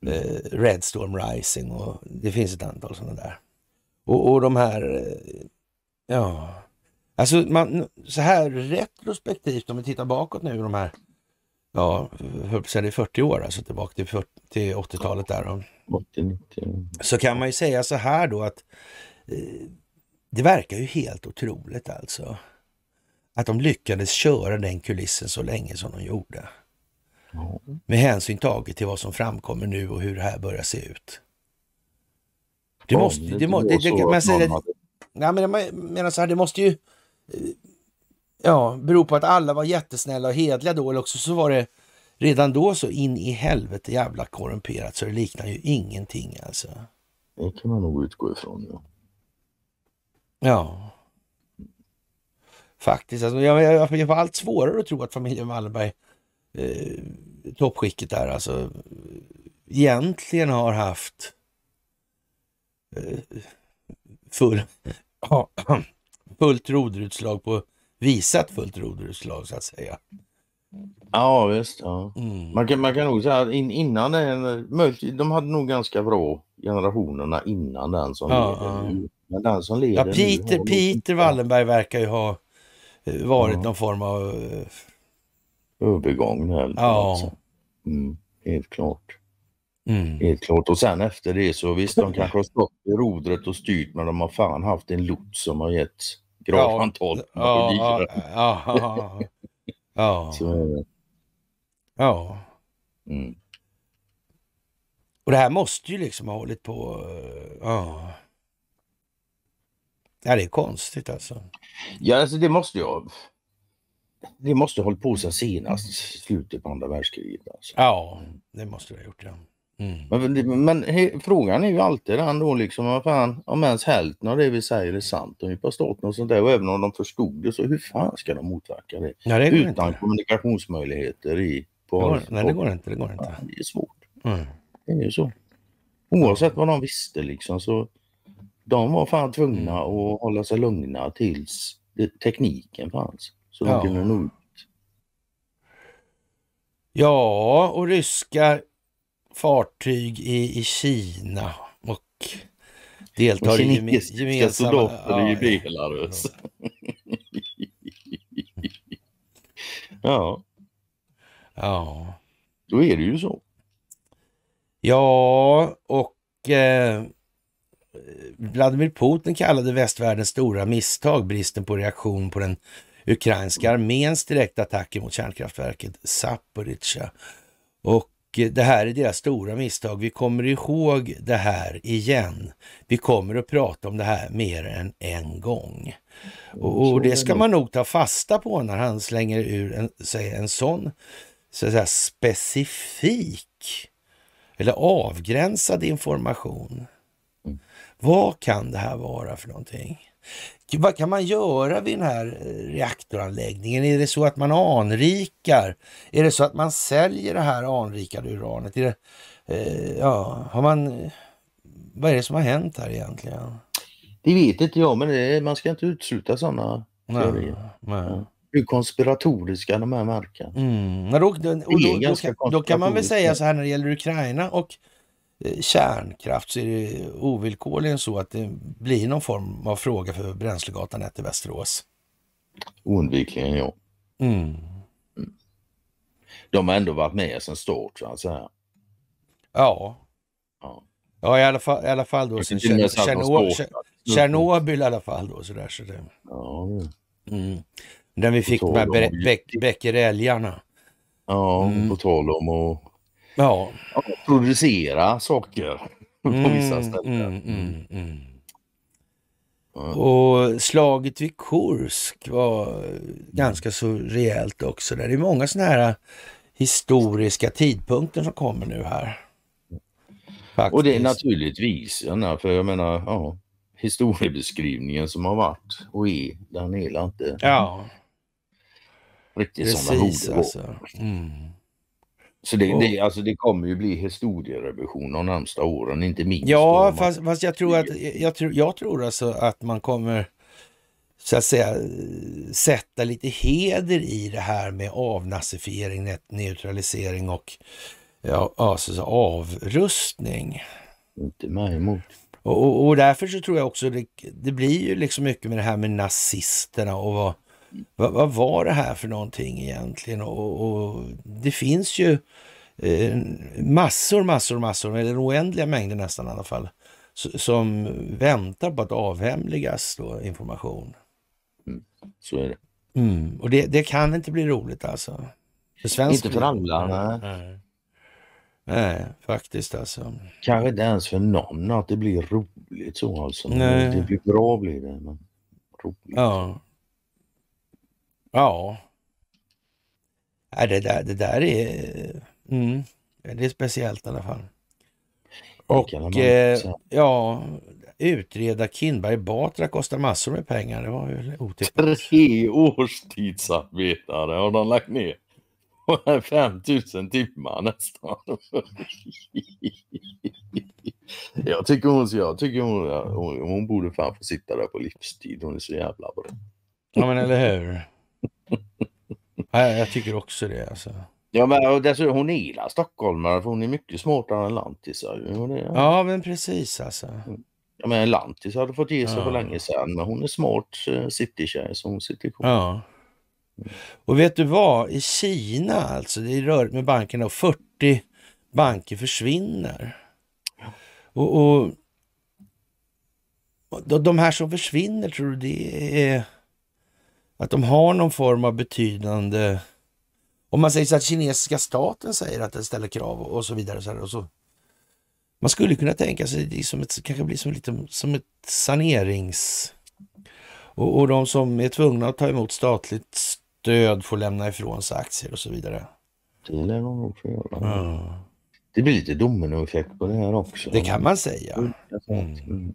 mm. eh, Red Storm Rising och det finns ett antal sådana där. Och, och de här, eh, ja, alltså man, så här retrospektivt om vi tittar bakåt nu, de här ja, sedan i 40 år, alltså tillbaka till, till 80-talet där. 80, så kan man ju säga så här då att eh, det verkar ju helt otroligt alltså. Att de lyckades köra den kulissen så länge som de gjorde. Mm. Med hänsyn taget till vad som framkommer nu och hur det här börjar se ut. Det måste... Det, det, man säger, jag menar så här, det måste ju eh, ja, beror på att alla var jättesnälla och hedliga då, eller också så var det redan då så in i helvete jävla korrumperat så det liknar ju ingenting alltså. Det kan man nog utgå ifrån. Ja. ja. Faktiskt. Alltså, jag, jag, jag får allt svårare att tro att familjen Wallenberg, eh, toppskicket där alltså, egentligen har haft eh, full, [CLEARS THROAT] [CLEARS THROAT] fullt roderutslag på visat fullt roderutslag så att säga. Ja visst. Ja. Mm. Man, kan, man kan nog säga att in, innan den, de hade nog ganska bra generationerna innan den som ja, leder ja. Men den som leder ja, Peter, nu, Peter Wallenberg verkar ju ha eh, varit ja. någon form av... Eh, Övergång där. Ja. Mm, helt klart. Mm. Helt klart. Och sen efter det så visst, de kanske har stått i rodret och styrt men de har fan haft en lots som har gett Grafan ja. 12. Ja, ja, ja. [LAUGHS] Så. ja. Mm. Och det här måste ju liksom ha hållit på... Eh, ja. Ja, det är konstigt alltså. Ja, alltså det måste jag. Det måste ha hållit på sedan senast slutet på andra världskriget. Alltså. Ja, det måste det ha gjort. Ja. Mm. Men, men he, frågan är ju alltid den då liksom, vad fan, om ens hälften av det vi säger är sant om vi djupasstaten och sånt där och även om de förstod det så hur fan ska de motverka det? Ja, det Utan inte. kommunikationsmöjligheter i... På, det går, nej det går inte, det går inte. Ja, det är svårt. Mm. Det är ju så. Oavsett vad de visste liksom så de var fan tvungna mm. att hålla sig lugna tills det, tekniken fanns. Så de ja. kunde nå ut. Ja, och ryska fartyg i, i Kina och deltar och i gemen, gemensamma... soldater ja, i Belarus. [LAUGHS] Ja. ja. Ja. Då är det ju så. Ja, och eh, Vladimir Putin kallade västvärldens stora misstag bristen på reaktion på den ukrainska arméns direkta attacker mot kärnkraftverket Zaporizjzja. Och det här är deras stora misstag. Vi kommer ihåg det här igen. Vi kommer att prata om det här mer än en gång. Och, och det ska man nog ta fasta på när han slänger ur en, en sån så säga, specifik eller avgränsad information. Mm. Vad kan det här vara för någonting? Vad kan man göra vid den här eh, reaktoranläggningen? Är det så att man anrikar? Är det så att man säljer det här anrikade uranet? Det, eh, ja, har man, eh, vad är det som har hänt här egentligen? Det vet inte jag, men är, man ska inte utesluta sådana teorier. Hur konspiratoriska de här verkar. Mm. Och, då, då, då, då, kan man väl säga så här när det gäller Ukraina och kärnkraft så är det ovillkorligen så att det blir någon form av fråga för Bränslegatan 1 i Västerås. Oundvikligen ja. Mm. De har ändå varit med sedan start så att säga. Ja. ja. i alla fall, i alla fall då. Sen Tjernobyl i alla fall då. Så där, så det. Ja. Mm. Den vi fick med Becquereljarna. Ja, mm. på tal om att Ja. Och Producera saker mm, på vissa mm, ställen. Mm, mm, och slaget vid Kursk var ganska så rejält också. Där. Det är många sådana här historiska tidpunkter som kommer nu här. Faktiskt. Och det är naturligtvis, för jag menar, ja, historiebeskrivningen som har varit och är, den är inte ja. riktigt Precis, som den alltså. Mm. Så det, det, alltså det kommer ju bli historierevision de närmsta åren, inte minst. Ja, man... fast, fast, jag tror att jag tror, jag tror alltså att man kommer så att säga sätta lite heder i det här med avnazifiering, neutralisering och ja, alltså avrustning. Inte mig emot. Och, och, och, därför så tror jag också det, det blir ju liksom mycket med det här med nazisterna och vad vad, vad var det här för någonting egentligen? Och, och det finns ju eh, massor, massor, massor, eller oändliga mängder nästan i alla fall, som väntar på att avhemligas då, information. Mm, så är det. Mm, och det, det, kan inte bli roligt alltså. För svensk... Inte för alla. Nej. nej. nej. faktiskt alltså. Kanske inte ens för någon att det blir roligt så alltså. Nej. Det blir bra blir det. Men roligt. Ja. Ja. Det där, det där är... Mm, det är speciellt i alla fall. Och eh, eh, ja, utreda Kinberg Batra kostar massor med pengar. Det var ju otippat. Tre årstidsarbetare har de lagt ner. 5000 [LAUGHS] timmar nästan. [LAUGHS] jag tycker hon, jag tycker hon, hon, hon borde fan få sitta där på livstid. Hon är så jävla bra. ja men eller hur ja, jag tycker också det. Alltså. Ja, men och dessutom, hon gillar stockholmare för hon är mycket smartare än lantisar. Ja. men precis alltså. Ja, men en lantis hade fått ge sig ja. för länge sedan, men hon är smart eh, citytjej så hon sitter kvar. Ja. Och vet du vad? I Kina alltså, det är rörigt med bankerna och 40 banker försvinner. Och, och, de här som försvinner, tror du det är att de har någon form av betydande... Om man säger så att kinesiska staten säger att den ställer krav och så vidare. Och så vidare och så. Man skulle kunna tänka sig det som ett, kanske blir som, lite, som ett sanerings... Och, och de som är tvungna att ta emot statligt stöd får lämna ifrån sig aktier och så vidare. Det lär de nog få göra. Det blir lite dominoeffekt på det här också. Det kan man säga. Mm.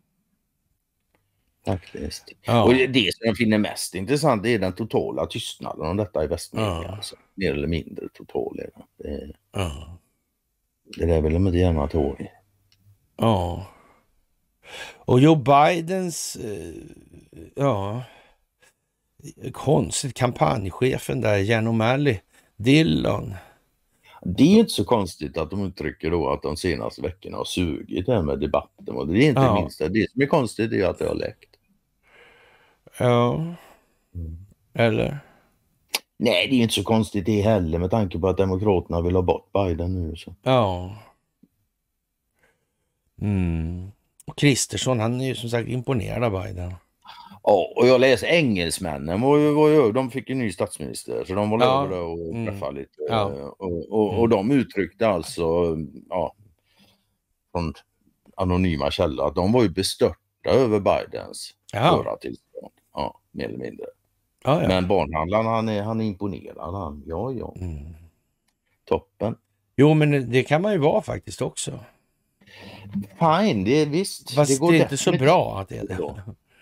Faktiskt. Ja. Och det som jag finner mest intressant är den totala tystnaden om detta i Västmanland. Ja. Alltså, mer eller mindre total Det, ja. det där vill de inte gärna ta i. Ja. Och Joe Bidens, eh, ja, konstigt, kampanjchefen där, Jan O'Malley, Dillon. Det är inte så konstigt att de uttrycker då att de senaste veckorna har sugit det här med debatten. Och det är inte ja. minst det. Det som är konstigt är att det har läckt. Ja. Mm. Eller? Nej, det är inte så konstigt det heller med tanke på att Demokraterna vill ha bort Biden nu. Så. Ja. Mm. Och Kristersson, han är ju som sagt imponerad av Biden. Ja, och jag läser engelsmännen, var ju, var ju, de fick ju ny statsminister så de var ja. över och träffade mm. lite. Ja. Och, och, och, de uttryckte alltså, ja, från anonyma källor, att de var ju bestörta över Bidens ja. förra tillstånd. Ja, mer eller mindre. Ah, ja. Men barnhandlaren, han är, han är imponerad. Han. Ja, ja. Mm. Toppen. Jo, men det kan man ju vara faktiskt också. Fine, det är visst. Fast det, går det är inte så bra att det är det.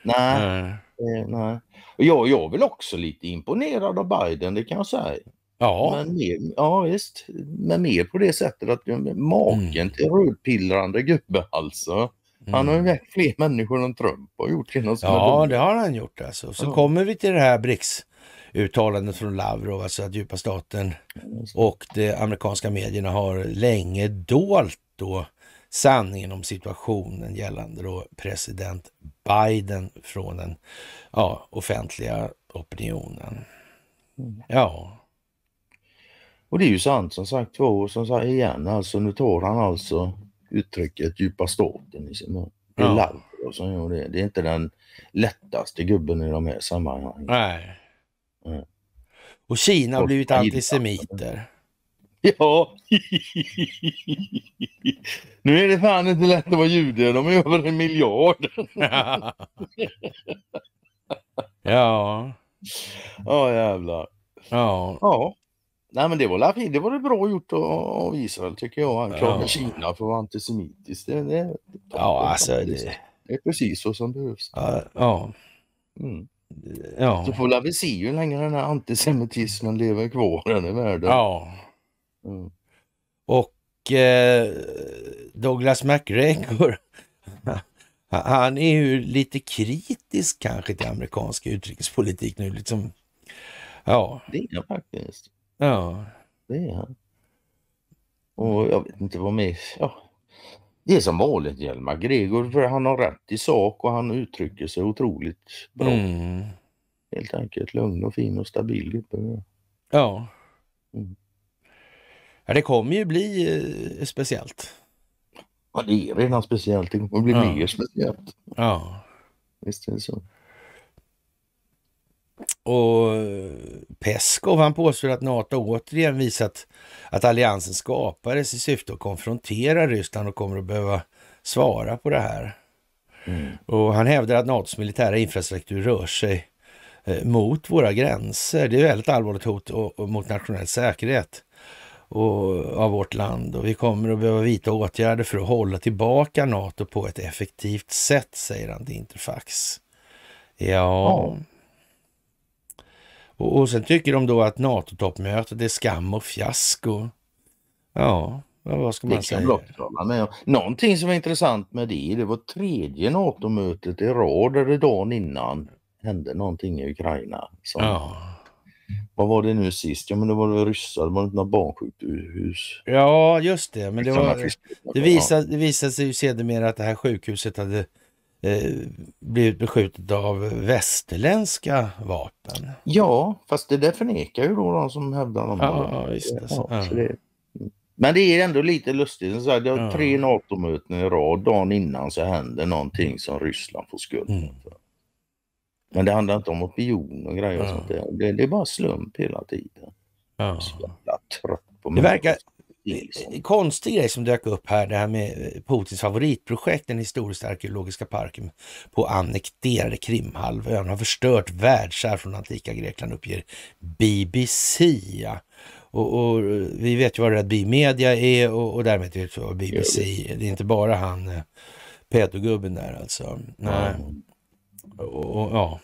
Nej. nej. Eh, nej. Jag, jag är väl också lite imponerad av Biden, det kan jag säga. Ja. Men mer, ja, visst. Men mer på det sättet att maken mm. till rödpillrande gubbe alltså. Han har ju mm. väckt fler människor än Trump har gjort innan. Ja, det har han gjort alltså. Så ja. kommer vi till det här BRICS uttalandet från Lavrov, alltså att djupa staten mm. och de amerikanska medierna har länge dolt då sanningen om situationen gällande då president Biden från den ja, offentliga opinionen. Mm. Ja. Och det är ju sant som sagt Två år som sagt igen, alltså nu tar han alltså uttrycket djupa staten i sin mun. Det är ja. Lavrov som gör det. Det är inte den lättaste gubben i de här sammanhangen. Nej. Mm. Och Kina har blivit antisemiter. Ja. [LAUGHS] nu är det fan inte lätt att vara jude. De är över en miljard. [LAUGHS] ja. Ja, jävlar. Ja. ja. Nej men det var Lapid, det var det bra gjort av Israel tycker jag. Anklaga ja. Kina för att vara antisemitiskt. Det, det, det, ja, alltså, det... det är precis så som behövs. Ja. ja. Mm. ja. Så får vi se hur länge den här antisemitismen lever kvar i världen. Ja. Mm. Och eh, Douglas McGregor, [LAUGHS] han är ju lite kritisk kanske till amerikansk utrikespolitik nu. Liksom. Ja. Det är han faktiskt. Ja. Det är han. Och jag vet inte vad mer... Ja. Det är som vanligt Hjalmar Gregor, för han har rätt i sak och han uttrycker sig otroligt bra. Mm. Helt enkelt lugn och fin och stabil Ja. Mm. ja. Det kommer ju bli eh, speciellt. Ja, det är redan speciellt. Det kommer bli ja. mer speciellt. Ja. Visst är det så. Och eh, Peskov han påstår att NATO återigen visat att alliansen skapades i syfte att konfrontera Ryssland och kommer att behöva svara på det här. Mm. Och han hävdar att NATOs militära infrastruktur rör sig eh, mot våra gränser. Det är ett väldigt allvarligt hot mot nationell säkerhet och, av vårt land och vi kommer att behöva vidta åtgärder för att hålla tillbaka NATO på ett effektivt sätt, säger han till Interfax. Ja, ja. Och, och sen tycker de då att NATO-toppmötet är skam och fiasko. Ja, vad ska man säga? Blott, med. Någonting som är intressant med det, det var tredje NATO-mötet i rad där dagen innan hände någonting i Ukraina. Som, ja. Vad var det nu sist? Ja men det var väl ryssar, det var inte något barnsjukhus. Ja just det, men det, var, det, visade, det visade sig ju sedermera att det här sjukhuset hade Eh, blivit beskjutet av västerländska vapen. Ja, fast det där förnekar ju då de som hävdar de ja, det. Alltså. Ja, det. Men det är ändå lite lustigt. Så här, det var tre NATO-möten i rad. Dagen innan så händer någonting som Ryssland får skulden mm. för. Men det handlar inte om opinion och grejer och sånt där. Det, det är bara slump hela tiden. Ja. Så jävla trött på det verkar, Eh, liksom. Eh, konstig grej som dök upp här, det här med eh, Putins favoritprojekt, den historiska arkeologiska parken på annekterade Krimhalvön har förstört världsarv från antika Grekland, uppger BBC. Ja. Och, och, vi vet ju vad Red Media är och, och därmed vet vi vad BBC är. Det är inte bara han pedogubben där alltså. Nej. Och, och ja,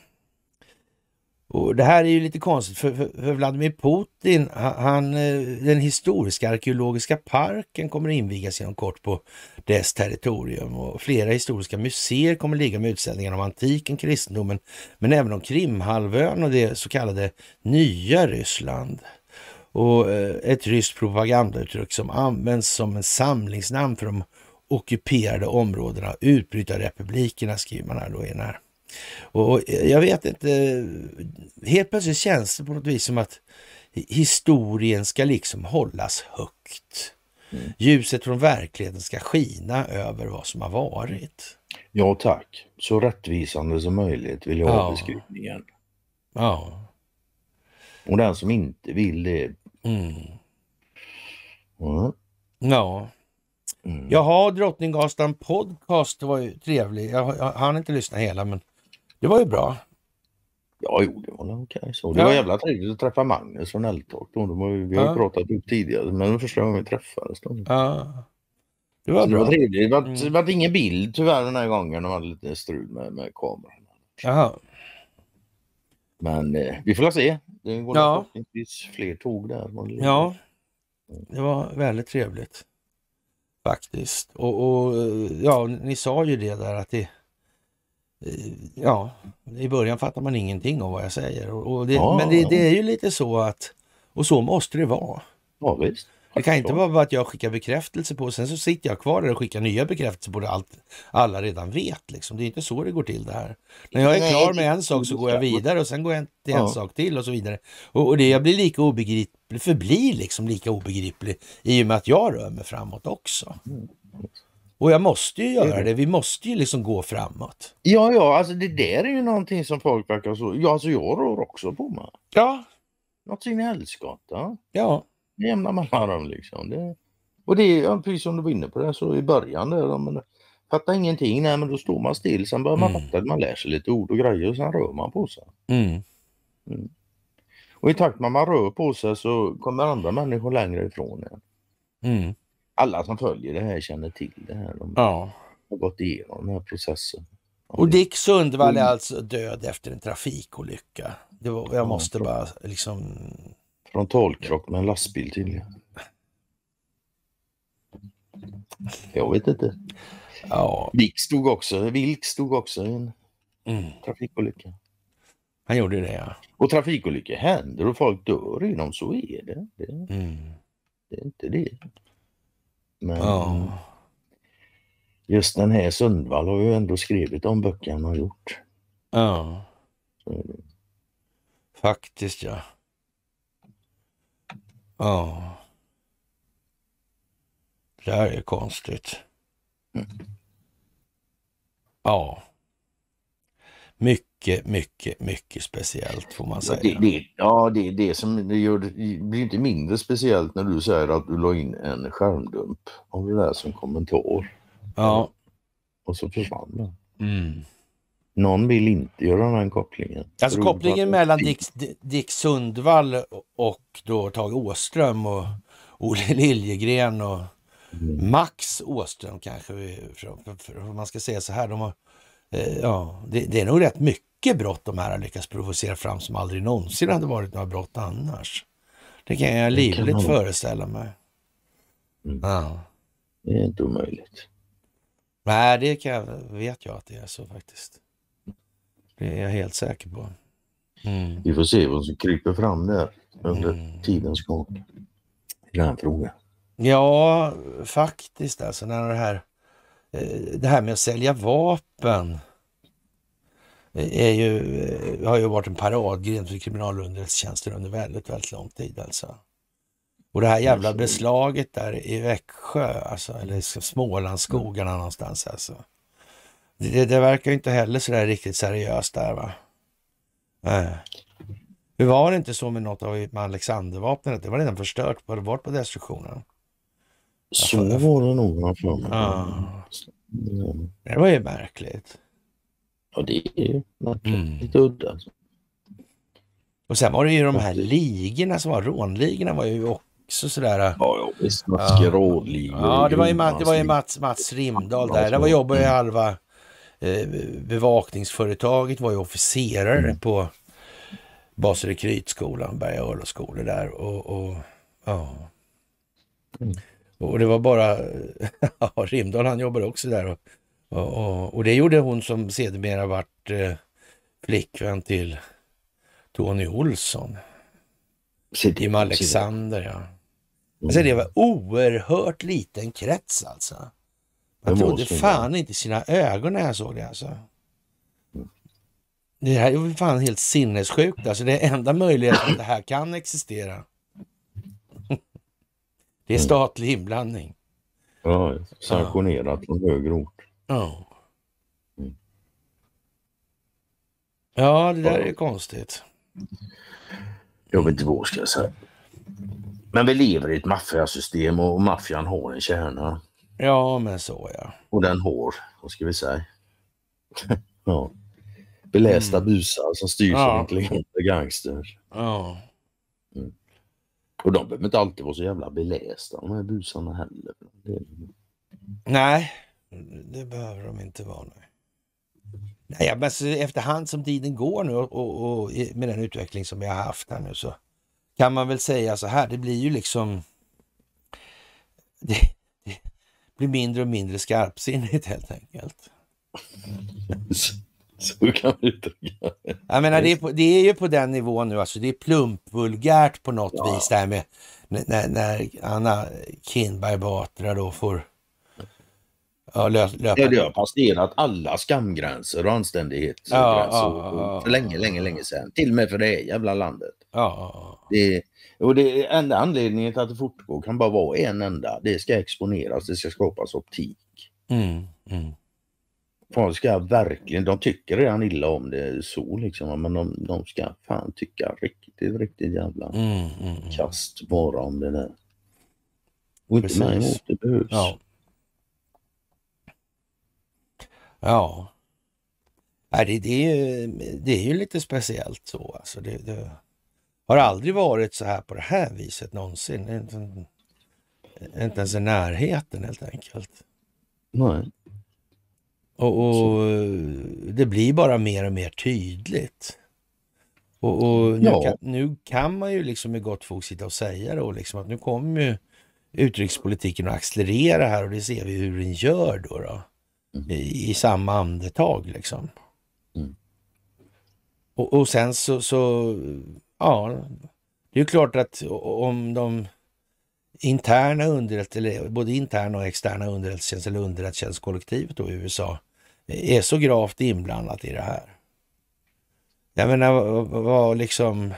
och det här är ju lite konstigt för, för, för Vladimir Putin, han, eh, den historiska arkeologiska parken kommer att invigas inom kort på dess territorium och flera historiska museer kommer att ligga med utställningar om antiken, kristendomen, men även om Krimhalvön och det så kallade nya Ryssland och eh, ett ryskt propagandauttryck som används som en samlingsnamn för de ockuperade områdena, utbrytarrepublikerna skriver man här då i den här och jag vet inte, helt plötsligt känns det på något vis som att historien ska liksom hållas högt. Mm. Ljuset från verkligheten ska skina över vad som har varit. Ja tack, så rättvisande som möjligt vill jag ha ja. beskrivningen. Ja. Och den som inte vill det... Mm. Mm. Ja. Mm. Jaha, Drottninggatan podcast var ju trevlig. Jag, jag, jag hann inte lyssna hela men det var ju bra. Ja, jo, det var okej okay, Det ja. var jävla trevligt att träffa Magnus från Älvtorp. Vi har ju ja. pratat upp tidigare, men det var första gången vi träffades. Då. Ja. Det var, bra. det var trevligt. Det var, mm. det var ingen bild tyvärr den här gången. De hade lite strul med, med kameran. Jaha. Men eh, vi får se. Det går ja. förhoppningsvis fler tåg där. Ja, det var väldigt trevligt faktiskt. Och, och, eh, ja, ni sa ju det där att det ja, i början fattar man ingenting av vad jag säger. Och, och det, ja, men det, det, är ju lite så att, och så måste det vara. Ja, visst. Det kan inte vara att jag skickar bekräftelse på och sen så sitter jag kvar där och skickar nya bekräftelser på det allt, alla redan vet. Liksom. Det är inte så det går till det här. När jag är klar med en sak så går jag vidare och sen går jag till en ja. sak till och så vidare. Och, och, det, jag blir lika obegriplig, förblir liksom lika obegriplig i och med att jag rör mig framåt också. Mm. Och jag måste ju göra det. Vi måste ju liksom gå framåt. Ja, ja, alltså det där är ju någonting som folk verkar så... Ja, alltså jag rör också på mig. Ja. Något i helskotta. Ja. jämna mellanrum liksom. Det... Och det är precis som du var inne på det, så i början där, men fattar ingenting, nej men då står man still, sen börjar man mm. fatta, man lär sig lite ord och grejer och sen rör man på sig. Mm. Mm. Och i takt med att man rör på sig så kommer andra människor längre ifrån en. Mm alla som följer det här känner till det här. De ja. har gått igenom den här processen. Och Dick Sundvall är mm. alltså död efter en trafikolycka. Det var, jag måste bara liksom... Frontalkrock med en lastbil tydligen. Jag vet inte. Ja. Dick stod också, Vilk stod också i en mm. trafikolycka. Han gjorde det ja. Och trafikolyckor händer och folk dör i dem, så är det. Det, mm. det är inte det. Men ja. just den här Sundvall har ju ändå skrivit de böcker han har gjort. Ja. Faktiskt ja. Ja. Det här är konstigt. Mm. Ja. Mycket mycket, mycket, mycket speciellt får man säga. Ja, det, det, ja, det är det som det gör det, blir inte mindre speciellt när du säger att du la in en skärmdump av det där som kommentar. Ja. Och så försvann den. Mm. Någon vill inte göra den kopplingen. Alltså kopplingen mellan Dick, Dick Sundvall och då Tage Åström och Olle Liljegren och mm. Max Åström kanske. För, för, för, man ska säga så här, de har, eh, ja, det, det, är nog rätt mycket mycket brott de här har lyckats provocera fram som aldrig någonsin hade varit några brott annars. Det kan jag livligt kan föreställa mig. Mm. Ja. Det är inte omöjligt. Nej, det kan jag, vet jag att det är så faktiskt. Det är jag helt säker på. Mm. Vi får se vad som kryper fram där under mm. tidens gång i den här frågan. Ja, faktiskt alltså när det här, eh, det här med att sälja vapen är ju, eh, har ju varit en paradgren för kriminalunderrättelsetjänsten under väldigt, väldigt lång tid alltså. Och det här jävla beslaget där i Växjö, alltså, eller Smålandsskogarna mm. någonstans alltså. Det, det verkar ju inte heller så där riktigt seriöst där va. Äh. Det var det inte så med något av med Alexandervapnet, det var redan förstört, var det bort på destruktionen? Så var det nog, jag mm. Det var ju märkligt. Och det är ju mm. lite udda. Alltså. Och sen var det ju de här ligorna som var, rånligorna var ju också sådär... Äh, ja, visst. Maskeradligor. Ja, det var ju, Mats, det var ju Mats, Mats Rimdahl där. Där jobbade ju halva eh, bevakningsföretaget, var ju officerare mm. på Baser i Krytskolan, Berga örlogsskolor där. Och, och, ja. Mm. och det var bara... [LAUGHS] Ja, Rimdahl han jobbade också där. Och, och, det gjorde hon som sedermera vart eh, flickvän till Tony Olsson. Jim Alexander, ja. Mm. Alltså det var oerhört liten krets alltså. Man trodde fan inte sina ögon när jag såg det alltså. Det här är fan helt sinnessjukt alltså. Det är enda möjligheten att det här kan existera. Det är mm. statlig inblandning. Ja, sanktionerat från högre ort. Ja. Ja, det där är konstigt. Jag vet inte vad jag ska säga. Men vi lever i ett maffiasystem och maffian har en kärna. Ja, men så ja. Och den har, vad ska vi säga? [LAUGHS] ja. Belästa mm. busar som styrs ja. av intelligenta gangsters. Ja. Mm. Och de behöver inte alltid vara så jävla belästa de här busarna heller. Nej, det behöver de inte vara. Nej. Nej, men efterhand som tiden går nu och, och, och, med den utveckling som vi har haft här nu så kan man väl säga så här, det blir ju liksom... Det, det blir mindre och mindre skarpsinnigt helt enkelt. [LAUGHS] Så kan vi inte... Jag menar, det är, på, det är ju på den nivån nu, alltså det är plumpvulgärt på något ja. vis det här med när, när Anna Kinberg Batra då får Ja, löp, det har passerat alla skamgränser och anständighetsgränser ja, ja, ja, för länge, länge, länge sedan. Till och med för det jävla landet. Det, och det enda anledningen till att det fortgår kan bara vara en enda. Det ska exponeras, det ska skapas optik. Mm, mm. Folk ska verkligen, de tycker redan illa om det så liksom, men de, de ska fan tycka riktigt, riktigt jävla mm, mm, mm. kast bara om det där. Och inte mig emot, det behövs. Ja. Ja. Nej, det, det, är ju, det är ju lite speciellt så. Alltså det, det, har aldrig varit så här på det här viset någonsin. Inte, inte ens i närheten helt enkelt. Nej. Och, och det blir bara mer och mer tydligt. Och, och nu, ja. kan, nu, kan, man ju liksom med gott fog sitta och säga då liksom att nu kommer ju utrikespolitiken att accelerera här och det ser vi hur den gör då. då i, i samma andetag. Liksom. Mm. Och, och, sen så, så, ja, det är klart att om de interna underrättelser, både interna och externa underrättelsetjänst eller underrättelsetjänstkollektivet då i USA är så gravt inblandat i det här. Jag menar vad liksom...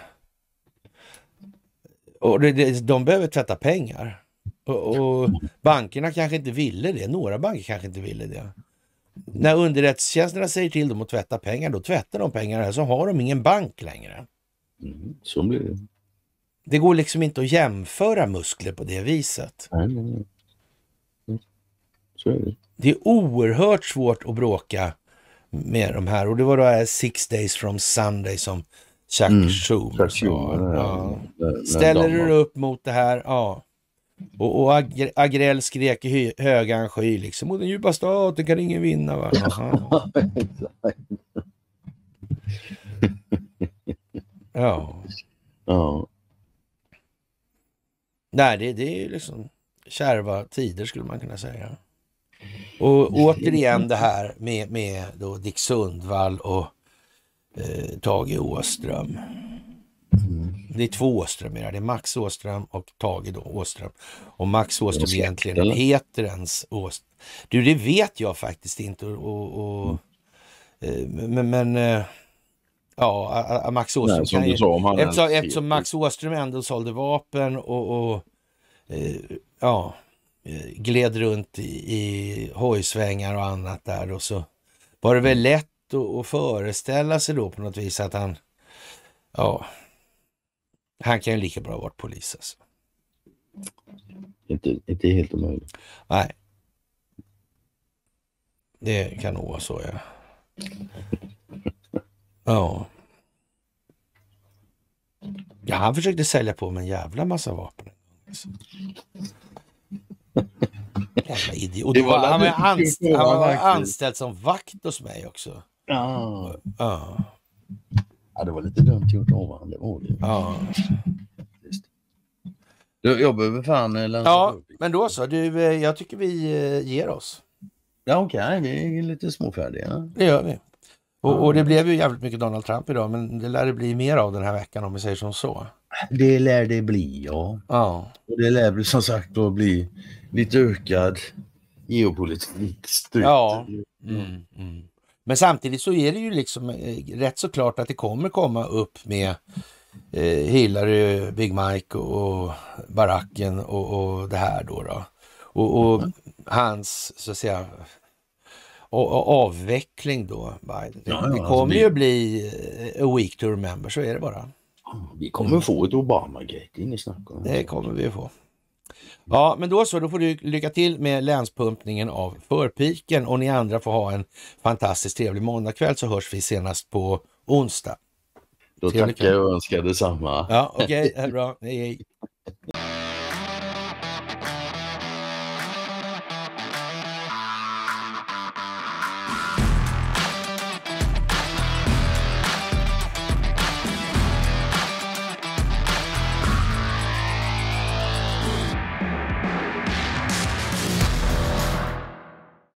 Och det, det, de behöver tvätta pengar. Och, och, bankerna kanske inte ville det. Några banker kanske inte ville det när underrättelsetjänsterna säger till dem att tvätta pengar, då tvättar de pengarna. Så har de ingen bank längre. Mm, så blir det. Det går liksom inte att jämföra muskler på det viset. Nej, nej, nej. Mm, är det. det. är oerhört svårt att bråka med de här och det var då här Six Days from Sunday som Chuck mm, Schumer sa. Ja, Ställer du dig upp mot det här, ja, och, och Agrell skrek i högan sky liksom, mot den djupa staten kan ingen vinna. Va? ja. [LAUGHS] Ja. Nej, det, det är liksom kärva tider skulle man kunna säga. Och återigen det här med, med då Dick Sundvall och eh, Tage Åström. Det är två Åström det är Max Åström och Tage då, Åström. Och Max Åström ska, egentligen eller? heter ens Åström. Du, det vet jag faktiskt inte. Och, och mm. Eh, men, men eh, ja, Max Åström Nej, som kan ju, sa, eftersom, eftersom Max Åström ändå sålde vapen och, och eh, ja, gled runt i, i hojsvängar och annat där och så var det väl mm. lätt att, att föreställa sig då på något vis att han ja, han kan ju lika bra ha varit polis alltså. Inte, inte helt omöjligt. Nej. Det kan nog vara så ja. [LAUGHS] Ja. Ja, han försökte sälja på mig en jävla massa vapen. Alltså. [LAUGHS] Jävla idiot. Var, han, var anställd, han var anställd som vakt hos mig också. Ja. ja. Ja, det var lite dumt gjort av honom, det var det. Ja. Du, jag behöver fan eh, länsa Ja, men då så. Du, eh, jag tycker vi eh, ger oss. Ja, okej. Okay. Vi är lite småfärdiga. Det gör vi. Och, och, det blev ju jävligt mycket Donald Trump idag, men det lär det bli mer av den här veckan om vi säger som så. Det lär det bli, ja. ja. Och det lär som sagt då bli lite ökad geopolitik. Stöd. Ja. Mm, mm. Men samtidigt så är det ju liksom eh, rätt så klart att det kommer komma upp med eh, Hillary, Big Mike och Baracken och, och det här då. då. Och, och mm. hans, så att säga, och, och avveckling då, Biden. Det, ja, ja, det alltså kommer alltså, ju vi... bli eh, a week to remember, så är det bara. Vi kommer få ett Obama-gate, inget snack om det. Det kommer vi få. Ja, men då så, då får du lycka till med länspumpningen av förpiken och ni andra får ha en fantastiskt trevlig måndagkväll så hörs vi senast på onsdag. Då trevlig tackar jag och önskar detsamma. Ja, okej, okay, bra. Hej, hej.